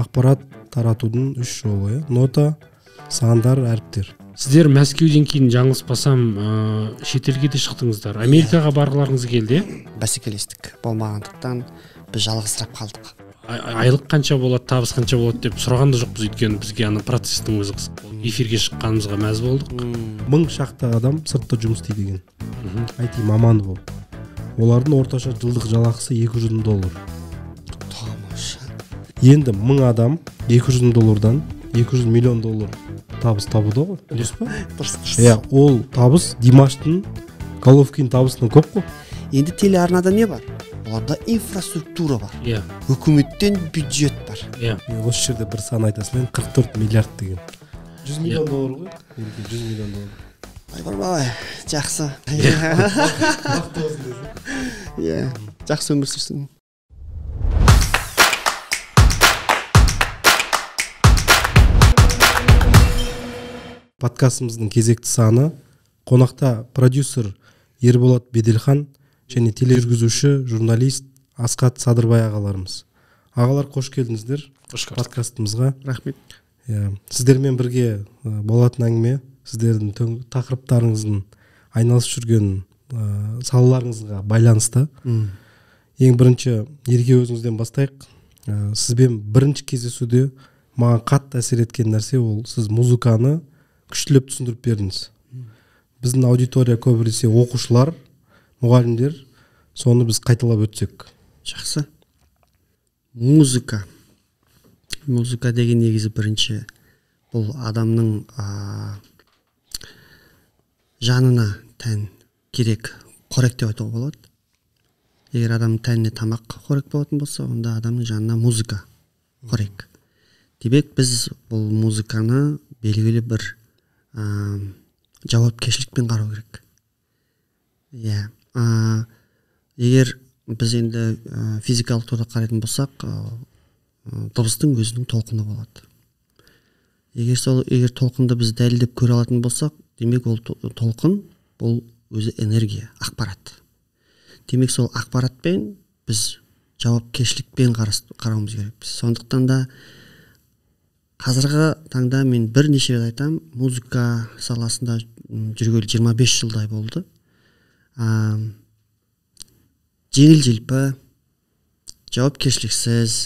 ақпарат таратудың үш жолы иә нота сандар әріптер сіздер мәскеуден кейін жаңылыспасам ә, шетелге де шықтыңыздар америкаға иә. барғыларыңыз келді иә бәсекелестік болмағандықтан біз жалғызсырап қалдық айлық қанша болады табыс қанша болады деп сұраған да жоқпыз өйткені бізге ана процестің өзі қызық болды эфирге шыққанымызға мәз болдық мың шақты адам сыртта жұмыс істейді екен айти маманы болып олардың орташа жылдық жалақысы екі жүз мың доллар енді мың адам 200 жүз доллардан 200 миллион доллар табыс табуда ғой дұрыс па дұрыс дұрыс иә ол табыс димаштың головкин табысынан көп қой енді телеарнада не бар оларда инфраструктура бар иә yeah. үкіметтен бюджет бар иә yeah. осы жерде бір сан айта мен қырық төрт миллиард деген жүз миллион иә. доллар ғой жүз миллион доллар бабай, жақсы иә. иә жақсы өмір сүрсін подкастымыздың кезекті саны қонақта продюсер ерболат беделхан және тележүргізуші журналист Асқат садырбай ағаларымыз ағалар қош келдіңіздер қош подкастымызға рахмет иә сіздермен бірге болатын әңгіме сіздердің тақырыптарыңыздың айналысып жүрген ә, салаларыңызға байланысты ең бірінші ерке өзіңізден бастайық ә, сізбен бірінші кездесуде маған қатты әсер еткен нәрсе ол сіз музыканы күштілеп түсіндіріп бердіңіз біздің аудитория көбінесе оқушылар мұғалімдер соны біз қайталап өтсек жақсы музыка музыка деген негізі бірінші бұл адамның ә, жанына тән керек қорек деп айтуға болады егер адамның тәніне тамақ қорек болатын болса онда адамның жанына музыка қорек демек біз бұл музыканы белгілі бір жауапкершілікпен қарау керек иә yeah. егер біз енді физикалық тұрда қарайтын болсақ дыбыстың өзінің толқыны болады егер сол егер толқынды біз дәлелдеп көре алатын болсақ демек ол толқын бұл өзі энергия ақпарат демек сол ақпаратпен біз жауапкершілікпен қарауымыз керекпіз сондықтан да қазіргі таңда мен бірнеше рет айтамын музыка саласында жүргелі 25 жылдай болды ә, жеңіл желпі жауапкершіліксіз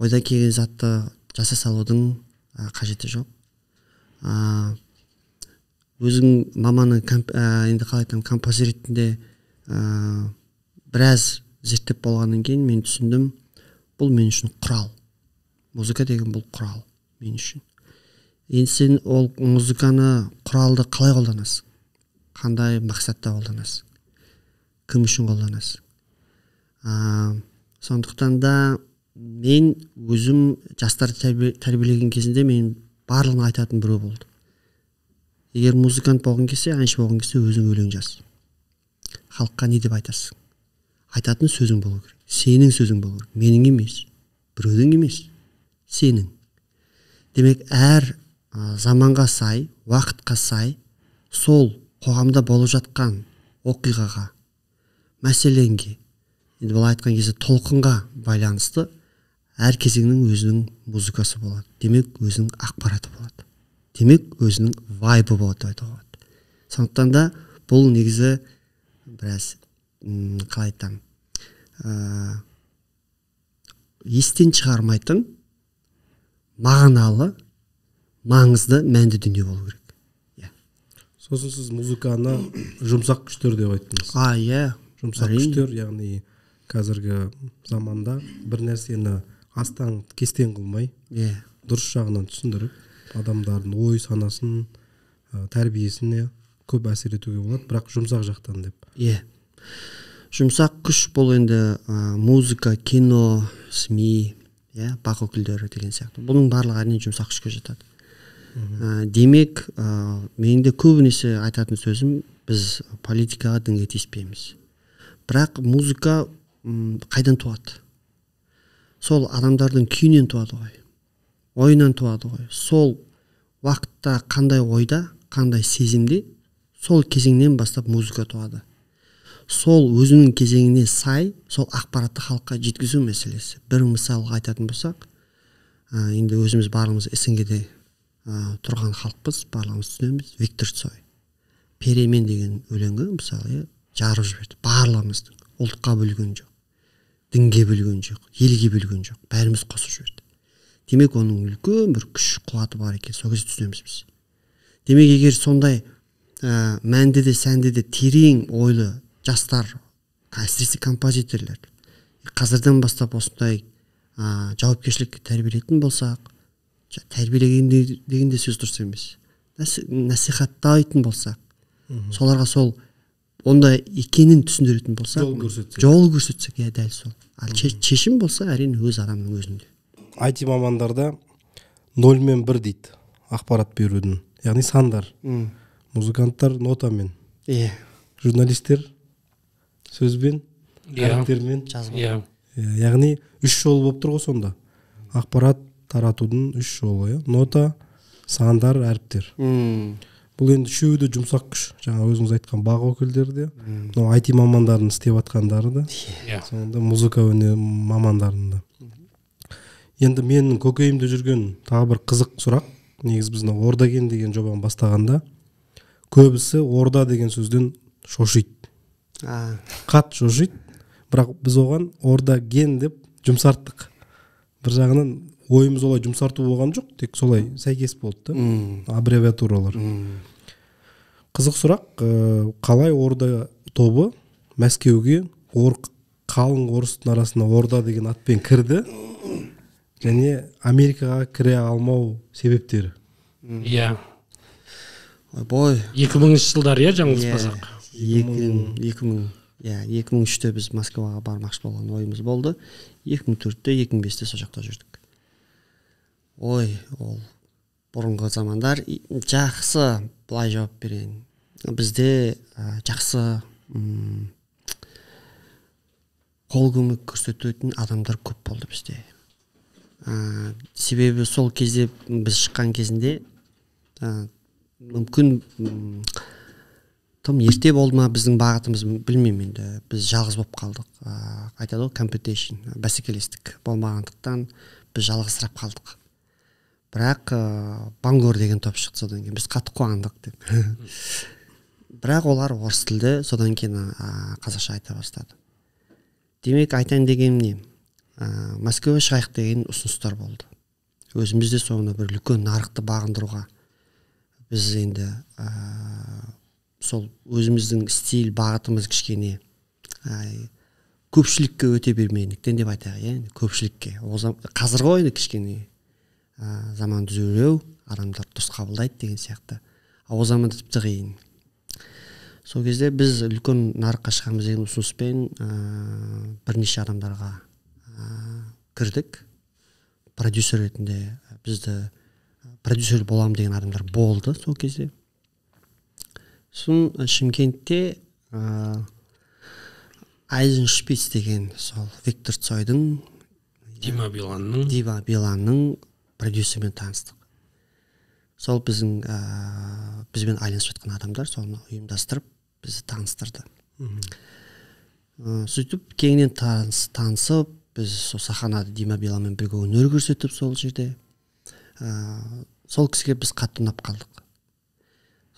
ойдан келген затты жасай салудың ә, қажеті жоқ ә, өзің маманың комп, ә, енді қалай айтамын композер ретінде ә, біраз зерттеп болғаннан кейін мен түсіндім бұл мен үшін құрал музыка деген бұл құрал мен үшін енді сен ол музыканы құралды қалай қолданасың қандай мақсатта қолданасың кім үшін қолданасың ә, сондықтан да мен өзім жастар тәрбиелеген кезінде мен барлығын айтатын біреу болды егер музыкант болғың келсе әнші болғың келсе өзің өлең жаз халыққа не деп айтасың айтатын сөзің болу керек сенің сөзің болу керек менің емес біреудің емес сенің демек әр ә, заманға сай уақытқа сай сол қоғамда болып жатқан оқиғаға мәселенге енді былай айтқан кезде толқынға байланысты әр кезеңнің өзінің музыкасы болады демек өзінің ақпараты болады демек өзінің вайбы болады деп айтуға болады сондықтан да бұл негізі біраз қалай айтам ә, естен шығармайтын мағыналы маңызды мәнді дүние болу керек иә сосын сіз музыканы жұмсақ күштер деп айттыңыз а иә жұмсақ күштер яғни қазіргі заманда бір нәрсені астан кестен қылмай иә дұрыс жағынан түсіндіріп адамдардың ой санасын ә, тәрбиесіне көп әсер етуге болады бірақ жұмсақ жақтан деп иә yeah. жұмсақ күш бұл енді ә, музыка кино сми иә бақ өкілдері деген сияқты бұның барлығы әрине жұмсақ күшке жатады ә, демек ә, менің де көбінесе айтатын сөзім біз политикаға дінге тиіспейміз бірақ музыка ұм, қайдан туады сол адамдардың күйінен туады ғой ойынан туады ғой сол уақытта қандай ойда қандай сезімде сол кезеңнен бастап музыка туады сол өзінің кезеңіне сай сол ақпаратты халыққа жеткізу мәселесі бір мысалға айтатын болсақ ә, енді өзіміз барлығымыз снгде ә, тұрған халықпыз барлығымыз түсінеміз виктор цой перемен деген өлеңі мысалы иә жарып жіберді барлығымыздың ұлтқа бөлген жоқ дінге бөлген жоқ елге бөлген жоқ бәріміз қосып жіберді демек оның үлкен бір күш қуаты бар екен сол кезде түсінеміз біз демек егер сондай ә, мәнді де сәнді де терең ойлы жастар әсіресе композиторлар қазірден бастап осындай ә, жауапкершілікке тәрбиелейтін болсақ Тәрбиелеген деген де сөз дұрыс емес насихаттайтын болсақ соларға сол ондай екенін түсіндіретін болсақ жол көрсетсек жол көрсетсек иә дәл сол ал шешім болса әрине өз адамның өзінде IT мамандарда нөл мен бір дейді ақпарат берудің яғни сандар музыканттар нотамен иә журналистер сөзбен әріптермен иә, иә. яғни үш жол болып тұр ғой сонда ақпарат таратудың үш жолы иә нота сандар әріптер бұл енді үшеуі де жұмсақ күш жаңа өзіңіз айтқан бақ өкілдері де мынау айти мамандарының істеп жатқандары да иә. сонда музыка өнері мамандарының да енді менің көкейімде жүрген тағы бір қызық сұрақ негізі біз мынау ордаген деген жобаны бастағанда көбісі орда деген сөзден шошиды Қат жожиды бірақ біз оған орда «ген» деп жұмсарттық бір жағынан ойымыз олай жұмсарту болған жоқ тек солай сәйкес болды да аббревиатуралар қызық сұрақ э, қалай орда тобы мәскеуге ор қалың орыстың арасына орда деген атпен кірді және америкаға кіре алмау себептері иә ойбой екі мыңыншы жылдар иә жаңылыспасақ екі мың иә екі мың үште біз москваға бармақшы болған ойымыз болды екі мың төртте екі мың бесте сол жақта жүрдік ой ол бұрынғы замандар жақсы былай жауап берейін бізде жақсы ұм, қол көмек көрсететін адамдар көп болды бізде ә, себебі сол кезде біз шыққан кезінде ә, мүмкін ұм, тым ерте болды ма біздің бағытымыз білмеймін енді біз жалғыз болып қалдық ыыы айтады ғой компетейшн бәсекелестік болмағандықтан біз жалғызсырап қалдық бірақ ыыы бангор деген топ шықты содан кейін біз қатты қуандық деп бірақ олар орыс тілді содан кейін қазақша айта бастады демек айтайын дегенім не ыыы мәскеуге шығайық деген ұсыныстар болды өзіміз де соны бір үлкен нарықты бағындыруға біз енді сол өзіміздің стиль бағытымыз кішкене көпшілікке өте бермегендіктен деп айтайық иә көпшілікке қазір ғой енді кішкене ә, заман түзеулеу адамдар дұрыс қабылдайды деген сияқты а ол заманда тіпті қиын сол кезде біз үлкен нарыққа шығамыз деген ұсыныспен ә, бірнеше адамдарға ә, кірдік продюсер ретінде бізді продюсер боламын деген адамдар болды сол кезде сосын э, шымкентте ыыы э, айзеншпиц деген сол виктор цойдың э, дима биланның дима биланның продюсерімен таныстық сол біздің ә, бізбен айналысып жатқан адамдар соны ұйымдастырып бізді таныстырды мхм сөйтіп кеңінен таныс, танысып біз сол саханада дима Биланмен бірге өнер көрсетіп сол жерде ә, сол кісіге біз қатты ұнап қалдық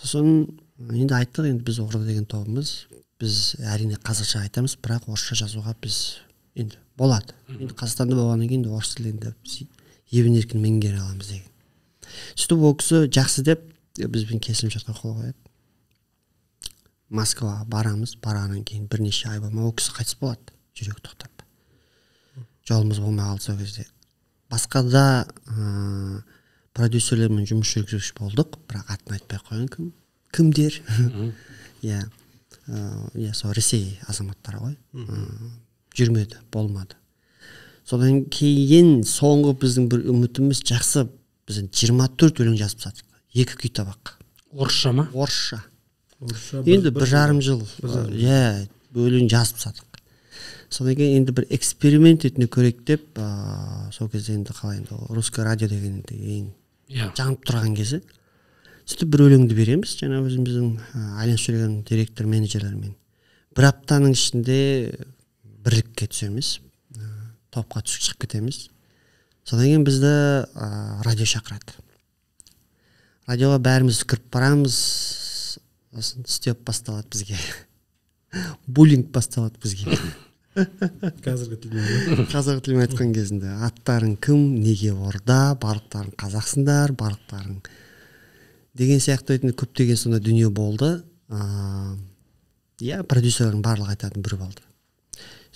сосын енді айттық енді біз орда деген тобымыз біз әрине қазақша айтамыз бірақ орысша жазуға біз енді болады енді қазақстанда болғаннан кейін орыс тілін енді ебін еркін меңгере аламыз деген сөйтіп ол кісі жақсы деп бізбен келісімшартқа қол қояды москваға барамыз барғаннан кейін бірнеше ай болмай ол кісі қайтыс болады жүрегі тоқтап жолымыз болмай қалды сол кезде басқа да ә, продюсерлермен жұмыс жүргізуші болдық бірақ атын айтпай ақ қояйын кім кімдер иә иә сол ресей азаматтары ғой жүрмеді болмады содан кейін соңғы біздің бір үмітіміз жақсы біз жиырма төрт өлең жазып тастадық екі күй табақ орысша ма орысша орысша енді бір жарым жыл иә өлең жазып тастадық содан кейін енді бір эксперимент ретінде көрейік деп сол кезде енді қалай енді русское радио деген енді ең иә. тұрған кезі сөйтіп бір өлеңді береміз жаңа өзіміздің айналысып жүрген директор менеджерлермен бір аптаның ішінде бірлікке түсеміз топқа түсіп шығып кетеміз содан кейін бізді ә, радио шақырады радиоға бәріміз кіріп барамыз сосын степ басталады бізге буллинг басталады бізге қазіргі тілмен қазіргі тілмен айтқан кезінде аттарың кім неге орда барлықтарың қазақсыңдар барлықтарың деген сияқты айтын көптеген сондай дүние болды иә продюсерлердің барлығы айтатын бір болды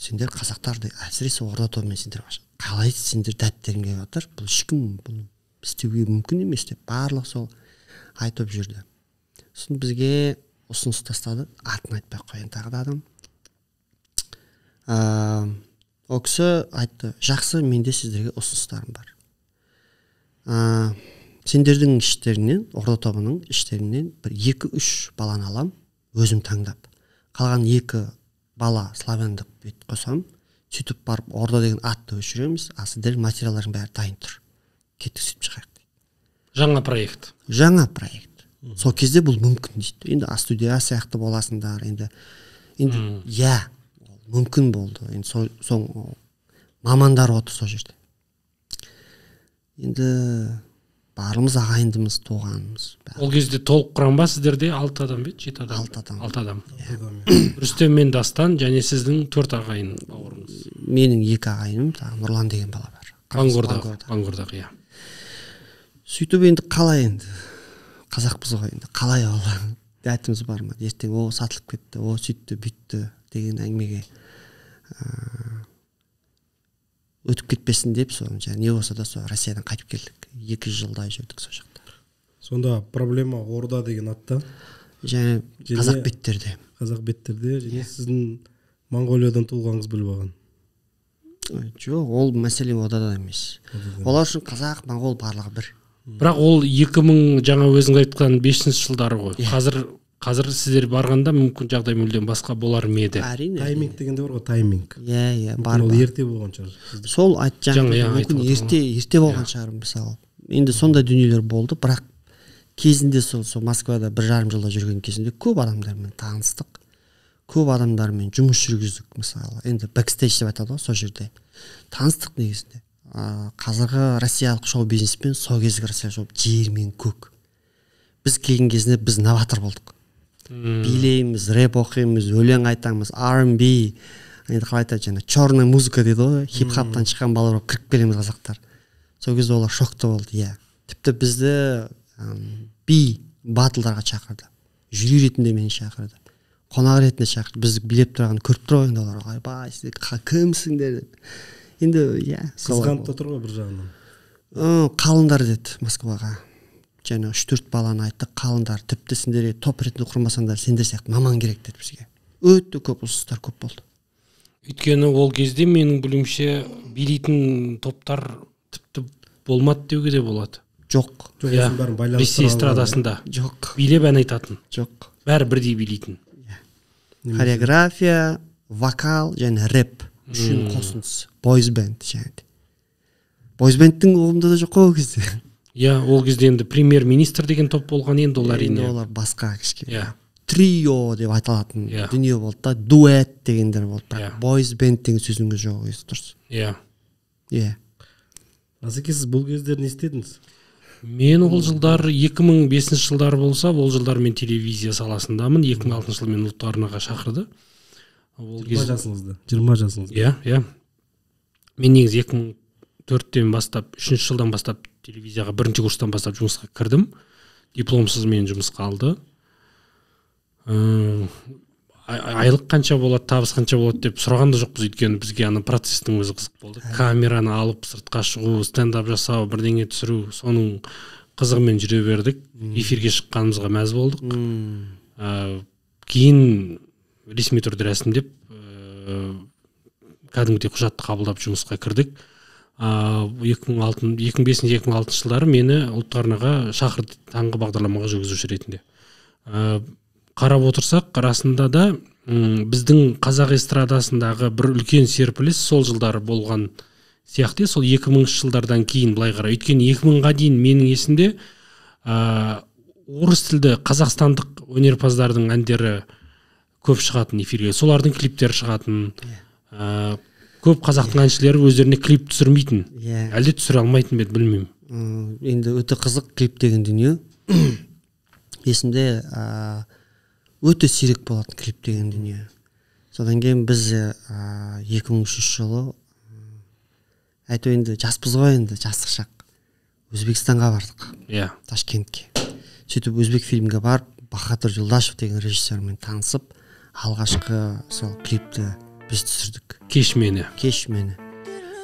сендер қазақтарды әсіресе орда тобымен сендер қалай сендер дәттерің келіп жатыр бұл ешкім бұны істеуге мүмкін емес деп барлығы сол айтып жүрді сосын бізге ұсыныс тастады атын айтпай ақ қояйын тағы да адам ол кісі айтты жақсы менде сіздерге ұсыныстарым бар ыыы сендердің іштеріңнен орда тобының іштерінен бір екі үш баланы алам өзім таңдап қалған екі бала славяндық бет қосам сөйтіп барып орда деген атты өшіреміз а сіздердің материалдарың бәрі дайын тұр кеттік сөйтіп шығайық жаңа проект жаңа проект -hmm. сол кезде бұл мүмкін дейді енді а студия сияқты боласыңдар енді енді иә мүмкін болды енді сол соң мамандар отыр сол жерде енді барлығымыз ағайындымыз туғанымыз ол кезде толық құрам ба сіздерде алты адам ба жеті адам алты адам алты адам иә. рүстем мен дастан және сіздің төрт ағайын бауырыңыз менің екі ағайыным тағы нұрлан деген бала бар бангордағы бангордағы иә сөйтіп енді қалай енді қазақпыз ғой енді қалай ол дәтіміз бар ма ертең о сатылып кетті о сөйтті бүйтті деген әңгімеге өтіп кетпесін деп сол не болса да сол россиядан қайтып келдік екі жылдай жүрдік сол жақта сонда проблема орда деген атта және қазақ беттерде қазақ беттерде және иә. сіздің моңғолиядан туылғаныңыз біліп алған жоқ ол мәселе ода да емес олар үшін қазақ моңғол барлығы бір бірақ ол екі мың жаңа өзің айтқан бесінші жылдары ғой иә. қазір қазір сіздер барғанда мүмкін жағдай мүлдем басқа болар ма еді әрине тайминг дегенде бар ғой тайминг иә иә бар ол ерте болған шығар сол иә, айтып мүмкін ерте ерте болған иә. шығар мысалы енді сондай дүниелер болды бірақ кезінде сол сол москвада бір жарым жылда жүрген кезінде көп адамдармен таныстық көп адамдармен жұмыс жүргіздік мысалы енді бэкстейдж деп айтады ғой сол жерде таныстық негізінде ыыы қазіргі россиялық шоу бизнеспен сол кезгі россия шоу жер мен көк біз келген кезінде біз новатор болдық Hmm. билейміз рэп оқимыз өлең айтамыз R&B енді қалай айтады жаңағы черная музыка дейді ғой хип хаптан шыққан балалар болып кіріп келеміз қазақтар сол кезде олар шокта болды иә тіпті бізді би батылдарға шақырды жюри ретінде мені шақырды қонақ ретінде шақырды бізді билеп тұрғанын көріп тұр ғой енді олар ойбай сіздер кімсіңдер деп енді иә қызғанып та тұр ғой бір жағынан қалыңдар деді москваға және үш төрт баланы айттық қалыңдар тіпті сендер топ ретінде құрмасаңдар сендер сияқты маман керек деді бізге өте көп ұсыныстар көп болды өйткені ол кезде менің білуімше билейтін топтар тіпті болмады деуге де болады жоқ иә ресей эстрадасында жоқ билеп ән айтатын жоқ бәрі бірдей билейтін иә. хореография вокал және рэп үшін қосындысы бойз бенд және бойз бендтің да жоқ қой ол кезде иә ол кезде енді премьер министр деген топ болған енді ол әрине олар басқа кішкене иә трио деп аталатын yeah. Иә. дүние болды да дуэт дегендер болды бірақ иә. бойз бенд деген сөзіңіз жоқ дұрыс иә иә асеке сіз бұл кездер не істедіңіз мен ол жылдар 2005 жылдар болса ол жылдар мен телевизия саласындамын 2006 жылы мені ұлттық арнаға шақырды ол жиырма жасыңызда жиырма иә иә мен негізі екі мың төрттен бастап үшінші жылдан бастап телевизияға бірінші курстан бастап жұмысқа кірдім дипломсыз мен жұмысқа алды ыыы айлық қанша болады табыс қанша болады деп сұраған да жоқпыз өйткені бізге ана процесстің өзі қызық болды камераны алып сыртқа шығу стендап жасау бірдеңе түсіру соның қызығымен жүре бердік эфирге шыққанымызға мәз болдық ыыы кейін ресми түрде рәсімдеп ыыы э, кәдімгідей құжатты қабылдап жұмысқа кірдік екі мың алты екі мың бесінші жылдары мені ұлттық арнаға шақырды таңғы бағдарламаға жүргізуші ретінде ә, қарап отырсақ расында да ұм, біздің қазақ эстрадасындағы бір үлкен серпіліс сол жылдары болған сияқты сол 2000 жылдардан кейін былай қарай өйткені 2000-ға дейін менің есімде ә, орыс тілді қазақстандық өнерпаздардың әндері көп шығатын эфирге солардың клиптері шығатын иә көп қазақтың әншілері өздеріне клип түсірмейтін иә әлде түсіре алмайтын ба еді білмеймін енді өте қызық клип деген дүние есімде өте сирек болатын клип деген дүние содан кейін біз екі мың үшінші жылы әйтеуір енді жаспыз ғой енді жастық шақ өзбекстанға бардық иә yeah. ташкентке сөйтіп өзбек фильмге барып бахадыр жолдашев деген режиссермен танысып алғашқы сол клипті біз түсірдік кеш мені кеш мені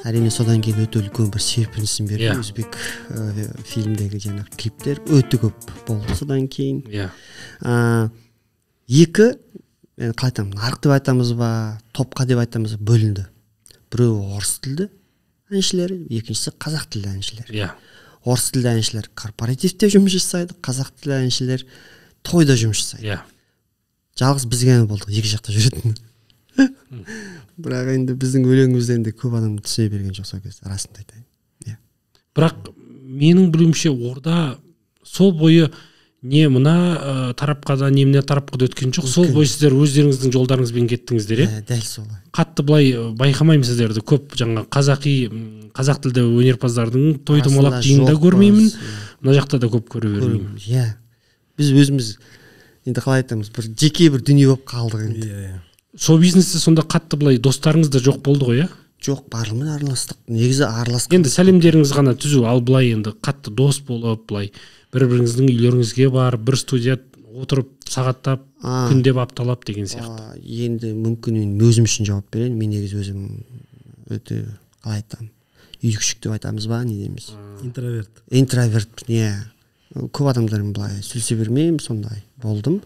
әрине содан кейін өте үлкен бір серпінісін берді yeah. Иә. өзбек ә, фильмдегі жаңағы клиптер өте көп болды содан кейін иә yeah. ә, екі енді қалай айтамын нарық деп айтамыз ба топқа деп айтамыз ба бөлінді біреуі орыс тілді әншілер екіншісі қазақ тілді әншілер иә yeah. орыс тілді әншілер корпоративте жұмыс жасайды қазақ тілді әншілер тойда жұмыс жасайды иә yeah. жалғыз біз ғана болдық екі жақта жүретін бірақ енді біздің өлеңімізді енді көп адам түсіне берген жоқ сол кезде расымды айтайын иә бірақ менің білуімше орда сол бойы не мына ә, тарапқа да не мына тарапқа да өткен жоқ сол бойы сіздер өздеріңіздің жолдарыңызбен кеттіңіздер иә ә, дәл солай қатты былай байқамаймын сіздерді көп жаңа қазақи қазақ тілді өнерпаздардың той домалақ да көрмеймін иә. мына жақта да көп көре бермеймін иә біз өзіміз енді қалай айтамыз бір жеке бір дүние болып қалдық енді иә, иә со бизнесте сонда қатты былай достарыңыз да жоқ болды ғой иә жоқ барлығымен араластық негізі араласқан енді сәлемдеріңіз ғана түзу ал былай енді қатты дос болып былай бір біріңіздің үйлеріңізге барып бір студия отырып сағаттап күндеп апталап деген сияқты енді мүмкін мен өзім үшін жауап берейін мен негізі өзім өте қалай айтамын үйікшік деп айтамыз ба не дейміз интроверт интроверт иә көп адамдармен былай сөйлесе бермеймін сондай болдым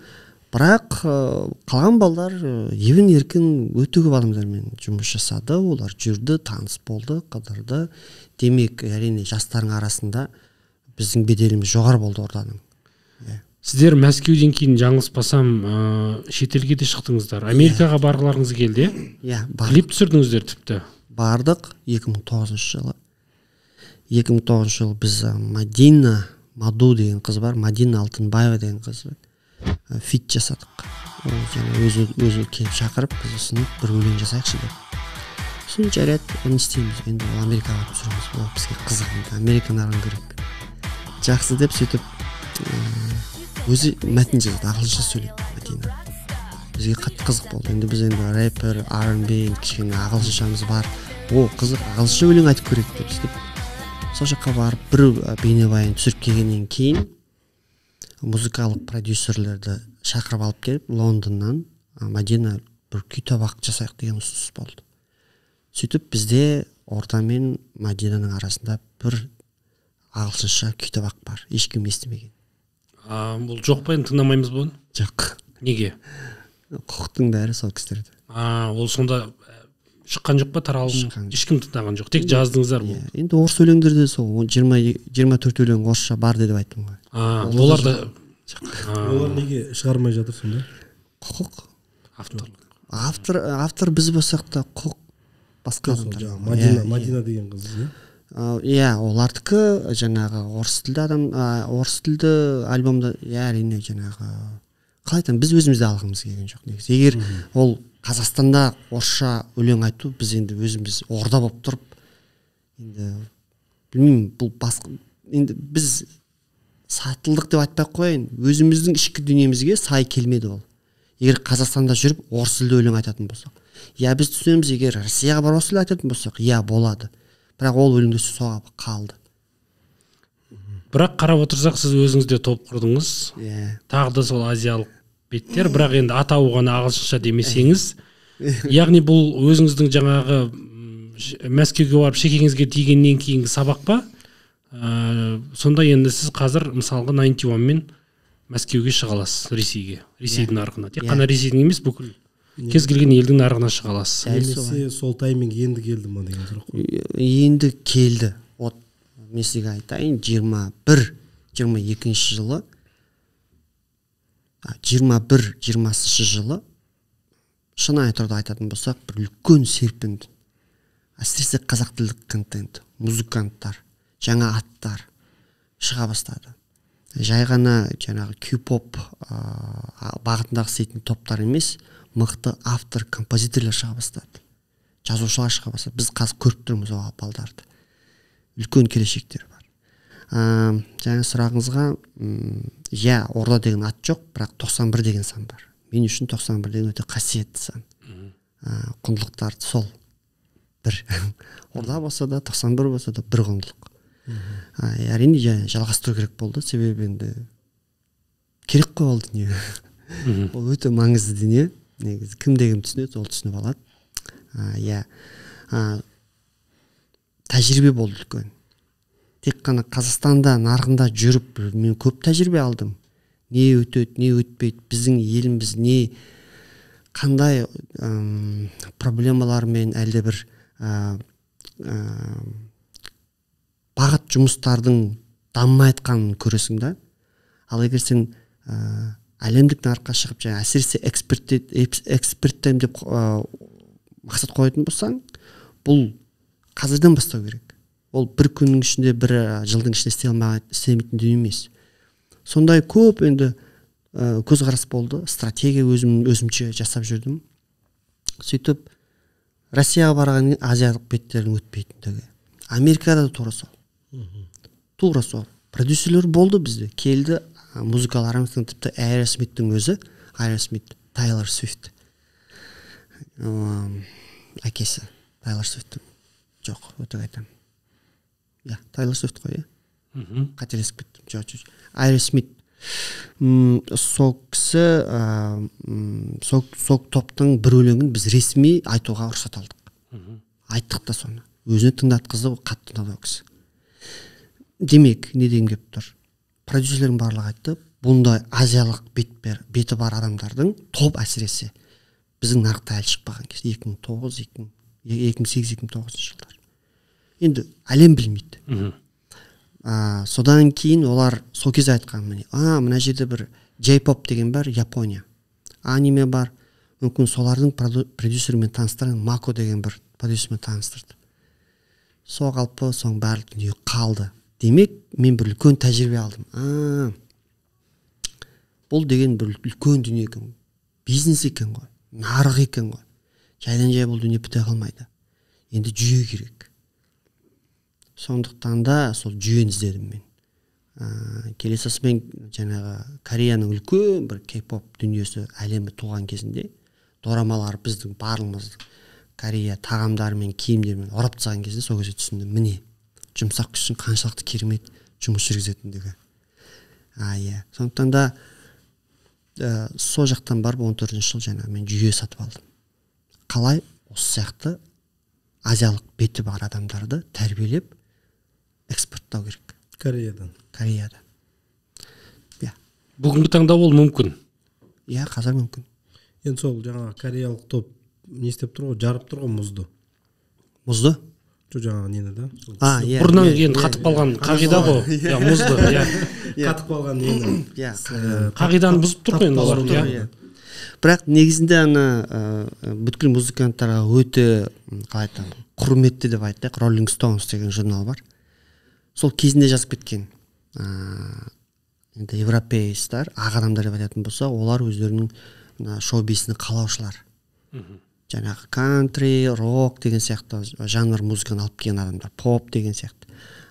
бірақ қалған балдар евін еркін өте көп адамдармен жұмыс жасады олар жүрді таныс болды қыдырды демек әрине жастардың арасында біздің беделіміз жоғары болды орданың иә. сіздер мәскеуден кейін жаңылыспасам ыыы ә, шетелге де шықтыңыздар иә. америкаға yeah. барғыларыңыз келді иә yeah, иә, клип түсірдіңіздер тіпті бардық 2009 жылы 2009 жылы біз мадина маду деген қыз бар мадина алтынбаева деген қыз фит жасадык жаңа өзү өзі келіп шақырып біз ұсынып бір өлең жасайкчы деп сосун жарайт он не істейміз енді америкага барып жүрөбүз ол бизге кызык енді американы ары керек жақсы деп сөйтіп өзү өзі жазат жазады сүйлөйт мадина бизге катты кызык болду енді биз енді рэпер кичине ағылшыншамыз бар о кызык ағылшынша өлең айтып көрөйүк деп сөйтіп сол жака барып бир бейнебаян түшүрүп келгенден кийин музыкалық продюсерлерді шақырып алып келіп лондоннан мадина бір табақ жасайық деген ұсыныс болды сөйтіп бізде орта мен мадинаның арасында бір ағылшынша табақ бар ешкім естімеген бұл жоқ па енді тыңдамаймыз ба оны жоқ неге құқықтың бәрі сол кісілерде а ол сонда шыққан жоқ па таралым ешкім тыңдаған жоқ тек жаздыңыздар болды енді орыс өлеңдерде сол жиырма жиырма төрт өлең орысша бар деп айттым ғой олар да олар неге шығармай жатыр сонда құқық автор автор автор біз болсақ та құқық басқа адамдар мадина мадина деген қыз иә олардікі жаңағы орыс тілді адам орыс тілді альбомда иә әрине жаңағы қалай айтамын біз де алғымыз келген жоқ негізі егер ол қазақстанда орысша өлең айту біз енді өзіміз орда болып тұрып енді білмеймін бұл басқа енді біз сатылдық деп айтпай ақ қояйын өзіміздің ішкі дүниемізге сай келмеді ол егер қазақстанда жүріп орыс тілді өлең айтатын болсақ иә біз түсінеміз егер россияға барып орыс тілде айтатын болсақ иә болады бірақ ол өлеңдер соға қалды бірақ қарап отырсақ сіз өзіңіз де топ құрдыңыз иә yeah. тағы да сол азиялық беттер бірақ енді атауы ғана ағылшынша демесеңіз яғни бұл өзіңіздің жаңағы мәскеуге барып шекеңізге тигеннен кейінгі сабақ па ә, сонда енді сіз қазір мысалғы найнти мен мәскеуге шыға аласыз ресейге ресейдің иә. нарығына тек иә. қана ресейдің емес бүкіл иә. кез келген елдің нарығына шыға аласыз немесе сол тайминг енді келді ма деген сұрақ енді келді вот мен сізге айтайын жиырма бір жиырма екінші жылы жиырма бір жиырмасыншы жылы шынайы тұрды айтатын болсақ бір үлкен серпін әсіресе қазақ тілдік контент музыканттар жаңа аттар шыға бастады жай ғана жаңағы поп ә, бағытындағы істейтін топтар емес мықты автор композиторлар шыға бастады жазушылар шыға бастады біз қазір көріп тұрмыз ол балдарды үлкен келешектер ә, жаңа сұрағыңызға иә орда деген ат жоқ бірақ 91 деген сан бар мен үшін 91 деген өте қасиетті сан ә, құндылықтар сол бір орда болса да 91 болса да бір құндылық ә, әрине жалғастыру керек болды себебі енді керек қой ол дүние ол өте маңызды дүние негізі кімде түсінеді ол түсініп алады иә тәжірибе болды үлкен тек қана қазақстанда нарығында жүріп мен көп тәжірибе алдым не өтеді не өтпейді біздің еліміз не қандай әм, проблемалармен әлде бір ә, бағыт жұмыстардың дамымай жатқанын көресің да ал егер сен ә, әлемдік нарыққа шығып жаңа әсіресе эксперттен деп ә, мақсат қоятын болсаң бұл қазірден бастау керек ол бір күннің ішінде бір жылдың ішінде істей алмай істемейтін дүние емес сондай көп енді ә, көзқарас болды стратегия өзім өзімше жасап жүрдім сөйтіп россияға барған кейін азиялық беттердің өтпейтіндігі америкада да тура сол тура сол продюсерлер болды бізде келді музыкаларымыздың тіпті айра смиттің өзі айра смит тайлор свифт әкесі тайлор свифттің жоқ өтірік айтамын иә тайлор свифт қой иә мхм қателесіп кеттім жоқ жоқ айри смит сол кісі сол топтың бір өлеңін біз ресми айтуға рұқсат алдық айттық та соны өзіне тыңдатқызды қатты ұнады ол кісі демек не дегім келіп тұр продюсерлердің барлығы айтты бұндай азиялық бет беті бар адамдардың топ әсіресе біздің нарықта әлі шықпаған кез екі мың тоғыз екі мың сегіз екі мың тоғызыншы жылдар енді әлем білмейді мхм содан кейін олар сол кезде айтқан міне а мына жерде бір джей поп деген бар япония аниме бар мүмкін солардың продюсерімен таныстырған мако деген бір продюсермен таныстырды сол қалпы соның барлық дүние қалды демек мен бір үлкен тәжірибе алдым а бұл деген бір үлкен дүние екен бизнес екен ғой нарық екен ғой жайдан жай бұл дүние біте қалмайды енді жүйе керек сондықтан да сол жүйені іздедім мен ә, келесі мен жаңағы кореяның үлкен бір кей поп дүниесі әлемі туған кезінде дорамалар біздің барлығымыз корея тағамдарымен киімдерімен ұрып тастаған кезде сол кезде түсіндім міне жұмсақ күштің қаншалықты керемет жұмыс жүргізетіндігі а иә сондықтан да ә, сол жақтан барып 14 төртінші жыл жаңағы мен жүйе сатып алдым қалай осы сияқты азиялық беті бар адамдарды тәрбиелеп экспорттау керек кореядан кореядан иә бүгінгі таңда ол мүмкін иә қазір мүмкін енді сол жаңағы кореялық топ не істеп тұр ғой жарып тұр ғой мұзды мұзды жоқ жаңағы нені да а иә бұрыннан иә, енді иә, қатып иә. қалған қағида ғой иә мұзды иә қатып қалған нені иә қағиданы бұзып тұр ғой енді олар иә бірақ негізінде ана бүткіл музыканттарға өте қалай айтамын құрметті деп айтайық роллинг стоунс деген журнал бар сол кезінде жазып кеткен ыыы енді европеецтар ақ адамдар деп айтатын болса олар өздерінің мына шоу бизнесін қалаушылар мхм жаңағы кантри рок деген сияқты жанр музыканы алып келген адамдар поп деген сияқты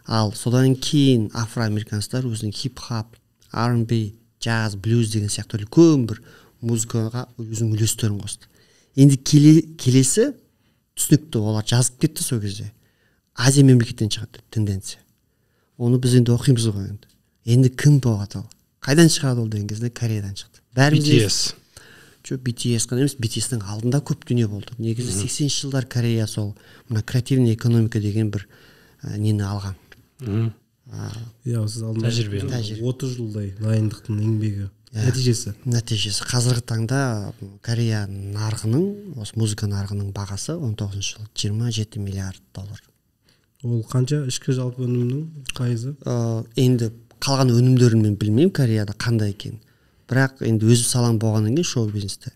ал содан кейін афроамериканстар өзінің хип хап R&B, джаз блюз деген сияқты үлкен бір музыкаға өзінің үлестерін қосты енді келесі түсінікті олар жазып кетті сол кезде азия мемлекеттен шығады тенденция оны біз енді оқимыз ғой енді енді кім болады ол қайдан шығады ол деген кезде кореядан шықты бәріміз bts жоқ bts қана емес bts алдында көп дүние болды негізі сексенінші жылдар корея сол мына креативный экономика деген бір ә, нені алған иә сіз тәжірибе отыз жылдай дайындықтың еңбегі нәтижесі нәтижесі қазіргі таңда корея нарығының осы музыка нарығының бағасы он тоғызыншы жылы жиырма жеті миллиард доллар ол қанша ішкі жалпы өнімнің пайызы ә, енді қалған өнімдерін мен білмеймін кореяда қандай екен? бірақ енді өзім салам болғаннан кейін шоу бизнесте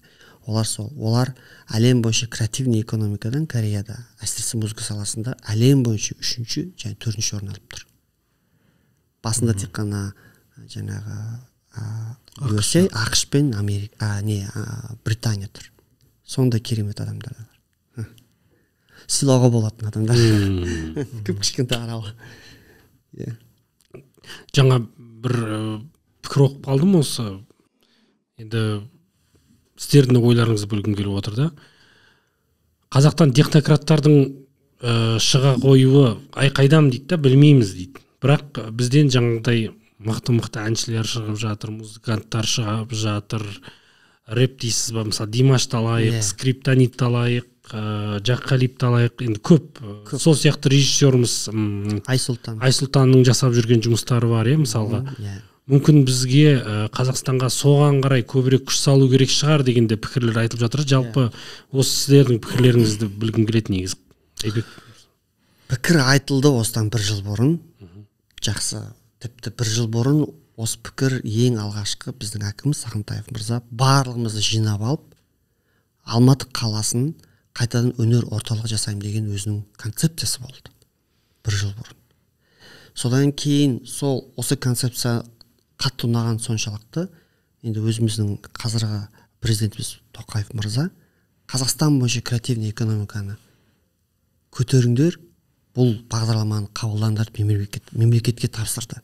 олар сол олар әлем бойынша креативный экономикадан кореяда әсіресе музыка саласында әлем бойынша үшінші және төртінші орын алып тұр басында тек қана жаңағы ақш пен америка не британия тұр сондай керемет адамдар сыйлауға болатын адамдар кіп кішкентай арал иә жаңа бір пікір оқып қалдым осы енді сіздердің ойларыңызды білгім келіп отыр да қазақтан технократтардың ә, шыға қоюы айқайдам дейді да білмейміз дейді бірақ бізден жаңағыдай мықты мықты әншілер шығып жатыр музыканттар шығып жатыр рэп дейсіз ба мысалы димашты алайық yeah. Иә. скриптонитті алайық ыыы э, жаққалиевті алайық енді көп, сол сияқты режиссеріміз айсұлтан айсұлтанның жасап жүрген жұмыстары бар иә мысалға иә. мүмкін бізге э, қазақстанға соған қарай көбірек күш салу керек шығар дегенде де пікірлер айтылып жатыр жалпы иә. осы сіздердің пікірлеріңізді білгім келеді негізі айбек пікір айтылды осыдан бір жыл бұрын жақсы тіпті бір жыл бұрын осы пікір ең алғашқы біздің әкіміз сағынтаев мырза барлығымызды жинап алып алматы қаласын қайтадан өнер орталығы жасаймын деген өзінің концепциясы болды бір жыл бұрын содан кейін сол осы концепция қатты ұнаған соншалықты енді өзіміздің қазіргі президентіміз тоқаев мырза қазақстан бойынша креативный экономиканы көтеріңдер бұл бағдарламаны қабылдаңдар мемлекет, мемлекетке тапсырды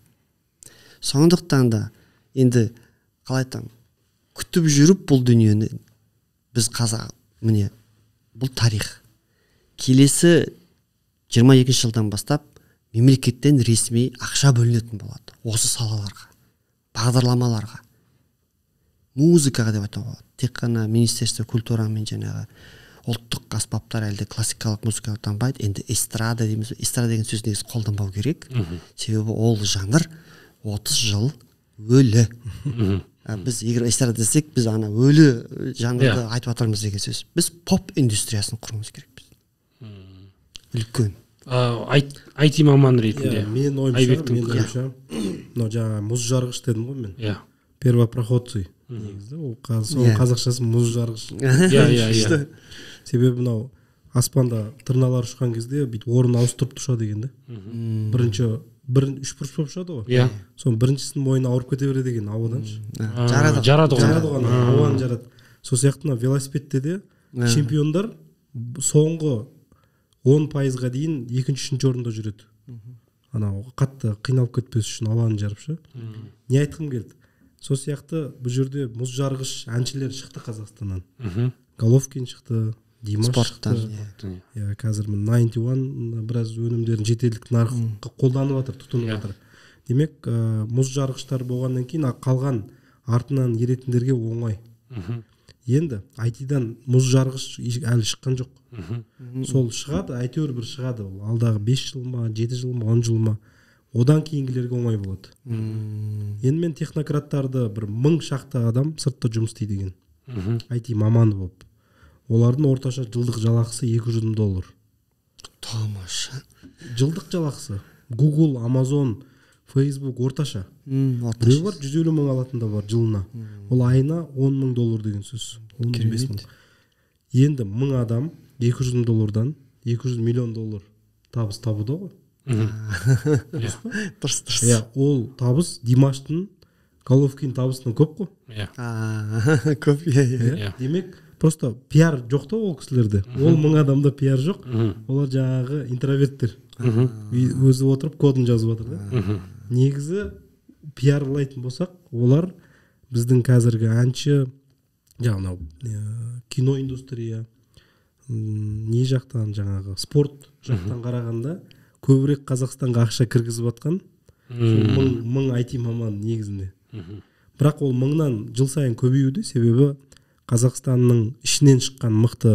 сондықтан да енді қалай айтамын күтіп жүріп бұл дүниені біз қазақ міне бұл тарих келесі 22 жылдан бастап мемлекеттен ресми ақша бөлінетін болады осы салаларға бағдарламаларға музыкаға деп айтуға болады тек қана министерство мен жаңағы ұлттық аспаптар әлде классикалық музыка дамымайды енді эстрада дейміз эстрада деген сөзді негізі қолданбау керек себебі ол жанр 30 жыл өлі ә, біз егер эстрада десек біз ана өлі жанрды yeah. Иә. айтып жатырмыз деген сөз біз поп индустриясын құруымыз керекпіз hmm. үлкен ә, айти маман ретінде иә, менің ойымша менің мынау жаңағы мұз жарғыш дедім ғой мен иә первопроходцы негізі ол иә. соның қазақшасы мұз жарғыш иә иә себебі мынау аспанда тырналар ұшқан кезде бүйтіп орнын ауыстырып ұшады екен да бірінші бір үш бұрыш болып шығады ғой иә соның біріншісінің мойны ауырып кете береді екен ауаданшы жарады жарады жарады ғой ауаны жарады сол сияқты мына велосипедте де чемпиондар соңғы он пайызға дейін екінші үшінші орында жүреді анау қатты қиналып кетпес үшін ауаны жарып ше не айтқым келді сол сияқты бұл жерде мұз жарғыш әншілер шықты қазақстаннан головкин шықты димаш иә. Иә. иә қазір мін найнти біраз өнімдерін шетелдік нарыққа қолданып жатыр тұтынып иә. жатыр демек э, мұз жарғыштар болғаннан кейін қалған артынан еретіндерге оңай енді айтидан мұз жарғыш әлі шыққан жоқ сол шығады әйтеуір бір шығады ол алдағы бес жыл ма жеті жыл ма он жыл ма одан кейінгілерге оңай болады мм енді мен технократтарды бір мың шақты адам сыртта жұмыс істейді екен мхм айти маманы болып олардың орташа жылдық жалақысы 200 жүз доллар тамаша жылдық жалақысы google amazon facebook орташа біреу бар жүз елу мың алатын да бар жылына ол айына он мың доллар деген сөз он енді мың адам екі жүз мың доллардан екі жүз миллион доллар табыс табуда ғой дұрыс па иә. дұрыс дұрыс иә ол табыс димаштың головкин табысынан көп қой иә көп иә иә демек просто пиар жоқ та ол кісілерде ол мың адамда пиар жоқ олар жаңағы интроверттер өзі отырып кодын жазып жатыр да негізі пиарлайтын болсақ олар біздің қазіргі әнші жаңағы кино индустрия не жақтан жаңағы спорт жақтан қарағанда көбірек қазақстанға ақша кіргізіп жатқан мың мың айти маман негізінде бірақ ол мыңнан жыл сайын көбеюде себебі қазақстанның ішінен шыққан мықты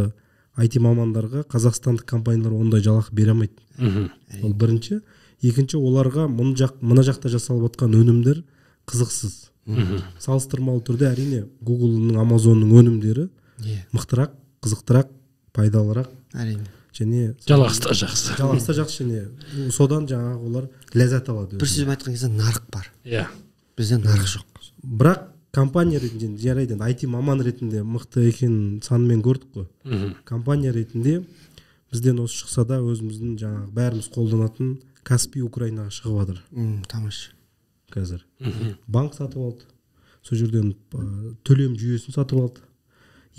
IT мамандарға қазақстандық компаниялар ондай жалақы бере алмайды ол бірінші екінші оларға мұн жақ, мына жақта жасалып жатқан өнімдер қызықсыз мхм салыстырмалы түрде әрине гуглның амазонның өнімдері yeah. Иә. мықтырақ қызықтырақ пайдалырақ әрине және жалақысы да жақсы жалақысы да жақсы және содан жаңағы олар ләззат алады бір сөзбен айтқан кезде нарық бар иә бізде нарық жоқ бірақ компания ретінде жарайды енді айти маман ретінде мықты екенін санымен көрдік қой компания ретінде бізден осы шықса да өзіміздің жаңағы бәріміз қолданатын каспи украинаға шығып жатыр тамаша қазір банк сатып алды сол жерден э, төлем жүйесін сатып алды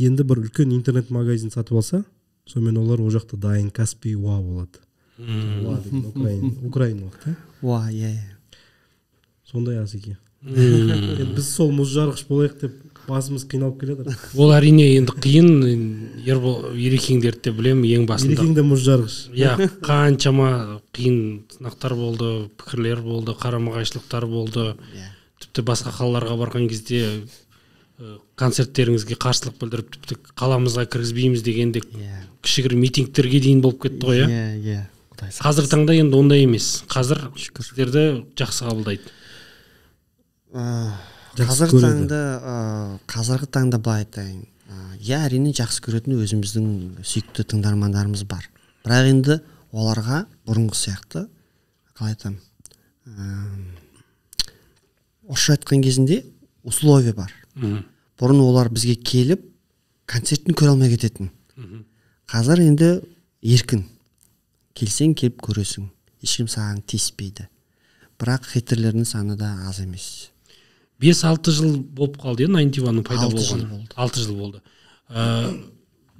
енді бір үлкен интернет магазин сатып алса сонымен олар ол жақта дайын каспи уа болады уа украиналық та уа иә, иә. сондай асеке енді біз сол мұз жарғыш болайық деп басымыз қиналып келе жатыр ол әрине енді қиын ербол ерекеңдерді де білемін ең басында ерекең де мұз жарғыш иә қаншама қиын сынақтар болды пікірлер болды қарама қайшылықтар болды иә. тіпті басқа қалаларға барған кезде концерттеріңізге қарсылық білдіріп тіпті қаламызға кіргізбейміз деген де иә. кішігірім митингтерге дейін болып кетті ғой иә иә, иә. қазіргі таңда енді ондай емес қазір сіздерді жақсы қабылдайды Э, қазіргі таңда э, қазіргі таңда былай айтайын иә әрине жақсы көретін өзіміздің сүйікті тыңдармандарымыз бар бірақ енді оларға бұрынғы сияқты қалай айтамын орысша айтқан кезінде условие бар бұрын олар бізге келіп концертін көре алмай кететін қазір енді еркін келсең келіп көресің ешкім саған тиіспейді бірақ хейтерлердің саны да аз емес бес алты жыл болып қалды иә найнти ваның пайда болғаны алты жыл болды ә,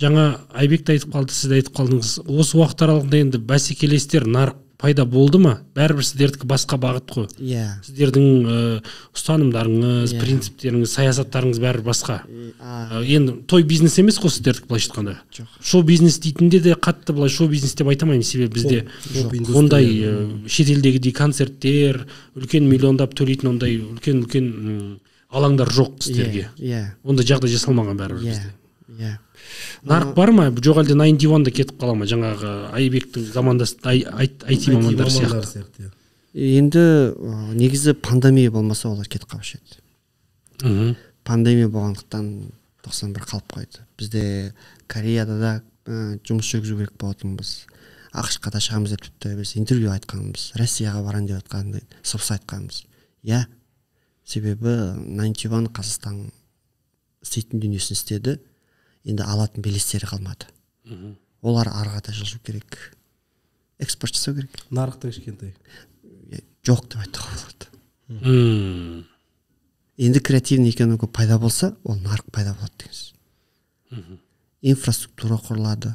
жаңа айбек те айтып қалды сіз де айтып қалдыңыз осы уақыт аралығында енді бәсекелестер нарық пайда болды ма бәрібір сіздердікі басқа бағыт қой иә сіздердің ұстанымдарыңыз yeah. Иә. принциптеріңіз саясаттарыңыз бәрі басқа ә, енді той бизнес емес қой сіздердікі былайша айтқанда шоу бизнес дейтінде де қатты былай шоу бизнес деп айта алмаймын себебі бізде ондай ә, шетелдегідей концерттер үлкен миллиондап төлейтін ондай үлкен үлкен алаңдар жоқ сіздерге иә yeah. ондай жағдай жасалмаған бәрібір бізде иә нарық бар ма жоқ әлде найн диванда кетіп қала ма жаңағы айбектің замандас айти мамандары сияқты иә. енді негізі пандемия болмаса олар кетіп қалушы еді пандемия болғандықтан тоқсан бір қалып қойды бізде кореяда да жұмыс жүргізу керек болатынбыз қа да шығамыз деп тіпті біз интервью айтқанбыз россияға барайын деп жатқан сыбыс айтқанбыз иә себебі найнти ван қазақстан істейтін дүниесін істеді енді алатын белестері қалмады олар ары қарата жылжу керек экспорт жасау керек нарықта кішкентай жоқ деп айтуға болады енді креативный экономика пайда болса ол нарық пайда болады деген инфраструктура құрылады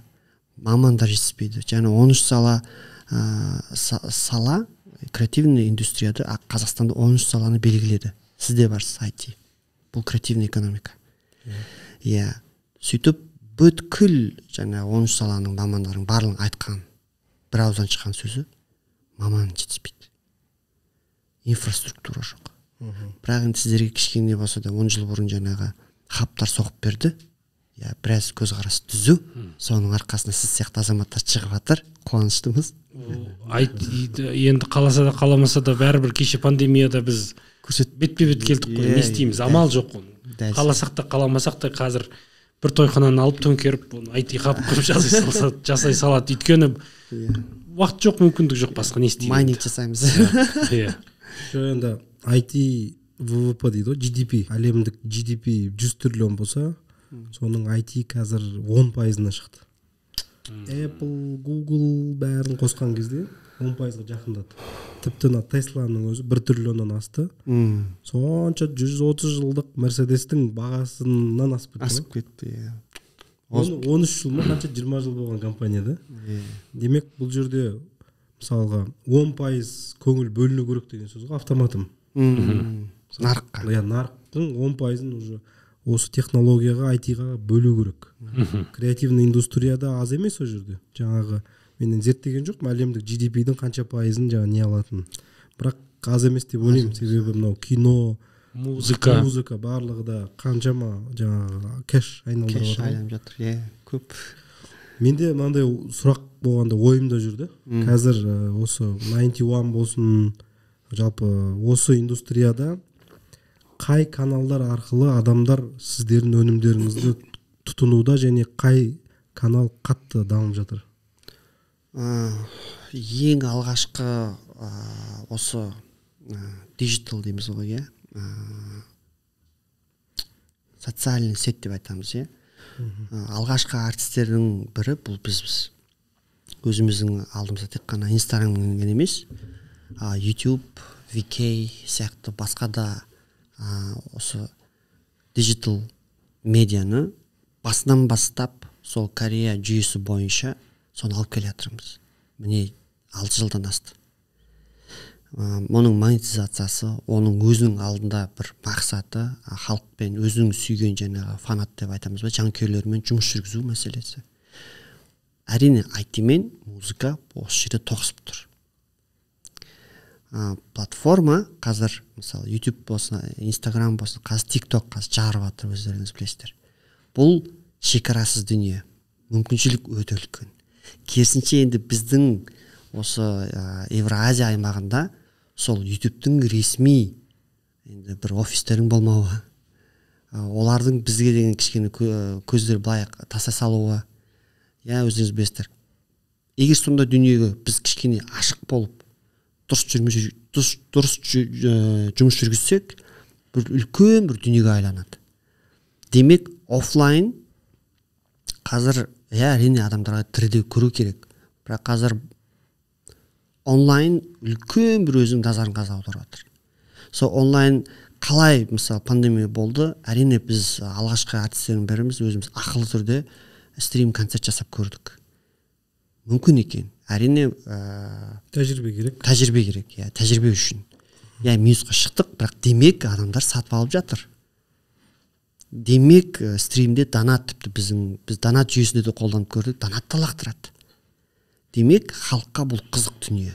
мамандар жетіспейді және он үш сала ә, сала креативный индустрияда қазақстанда он үш саланы белгіледі сізде бар айти бұл креативный экономика иә yeah сөйтіп бүткіл және он үш саланың мамандарының барлығын айтқан бір ауыздан шыққан сөзі маман жетіспейді инфраструктура жоқ мхм бірақ енді сіздерге кішкене болса да он жыл бұрын жаңағы хабтар соғып берді иә біраз көзқарас түзу соның арқасында сіз сияқты азаматтар шығып жатыр қуаныштымыз айт енді қаласа да қаламаса да бәрібір кеше пандемияда біз көрсет бетпе бет келдік қой не істейміз амал жоқ қаласақ та қаламасақ та қазір бір тойхананы алып төңкеріп оны айти хаб қылып жасай салады жасай салады өйткені иә. уақыт жоқ мүмкіндік жоқ басқа не істейміз майнинг жасаймыз иә, иә. жоқ енді айти ввп дейді ғой gdp әлемдік gdp жүз триллион болса соның IT қазір он пайызына шықты apple google бәрін қосқан кезде он пайызға жақындады тіпті мына тесланың өзі бір триллионнан асты мм сонша жүз отыз жылдық мерседестің бағасынан асып кетті асып кетті иә он үш жыл ма қанша жиырма жыл болған компания да демек бұл жерде мысалға он пайыз көңіл бөліну керек деген сөз ғой автоматым нарыққа иә нарықтың он пайызын уже осы технологияға айтиға бөлу керек мхм креативный индустрия да аз емес ол жерде жаңағы мен зерттеген жоқпын әлемдік gdp-дің қанша пайызын жаңағы не алатынын бірақ аз емес деп ойлаймын себебі мынау кино музыка музыка барлығы да қаншама жаңағы кэш айналдырып кэш айналып жатыр иә көп менде мынандай сұрақ болғанда ойымда жүр да қазір осы найнти уан болсын жалпы осы индустрияда қай каналдар арқылы адамдар сіздердің өнімдеріңізді тұтынуда және қай канал қатты дамып жатыр ең алғашқы осы диджитал дейміз ғой иә социальный сет деп айтамыз иә алғашқы әртістердің бірі бұл бізбіз өзіміздің алдымызда тек қана инстаграм ғана емес а, youtube vk сияқты басқа да осы диджитал медианы басынан бастап сол корея жүйесі бойынша соны алып келе жатырмыз міне алты жылдан асты мұның монетизациясы оның өзінің алдында бір мақсаты халықпен өзінің сүйген жаңағы фанат деп айтамыз ба жанкүйерлермен жұмыс жүргізу мәселесі әрине айти мен музыка осы жерде тоғысып тұр ә, платформа қазір мысалы ютуб болсын инстаграм болсын қазір тик ток қазір жарып жатыр өздеріңіз білесіздер бұл шекарасыз дүние мүмкіншілік өте үлкен керісінше енді біздің осы ә, евразия аймағында сол ютубтың ресми енді бір офистерің болмауы олардың бізге деген кішкене көздер былай таса салуы иә өздеріңіз білесіздер егер сонда дүниеге біз кішкене ашық болып дұрыс жұмыс жүргізсек бір үлкен бір дүниеге айланады демек офлайн қазір иә әрине адамдарға тірде көру керек бірақ қазір онлайн үлкен бір өзінің назарын қазір аударып жатыр сол онлайн қалай мысалы пандемия болды әрине біз алғашқы әртістердің біріміз өзіміз ақылы түрде стрим концерт жасап көрдік мүмкін екен әрине ә... тәжірибе керек тәжірибе керек иә тәжірибе үшін иә минусқа шықтық бірақ демек адамдар сатып алып жатыр демек ә, стримде донат тіпті біздің біз донат жүйесінде де қолданып көрдік донатты лақтырады демек халыққа бұл қызық дүние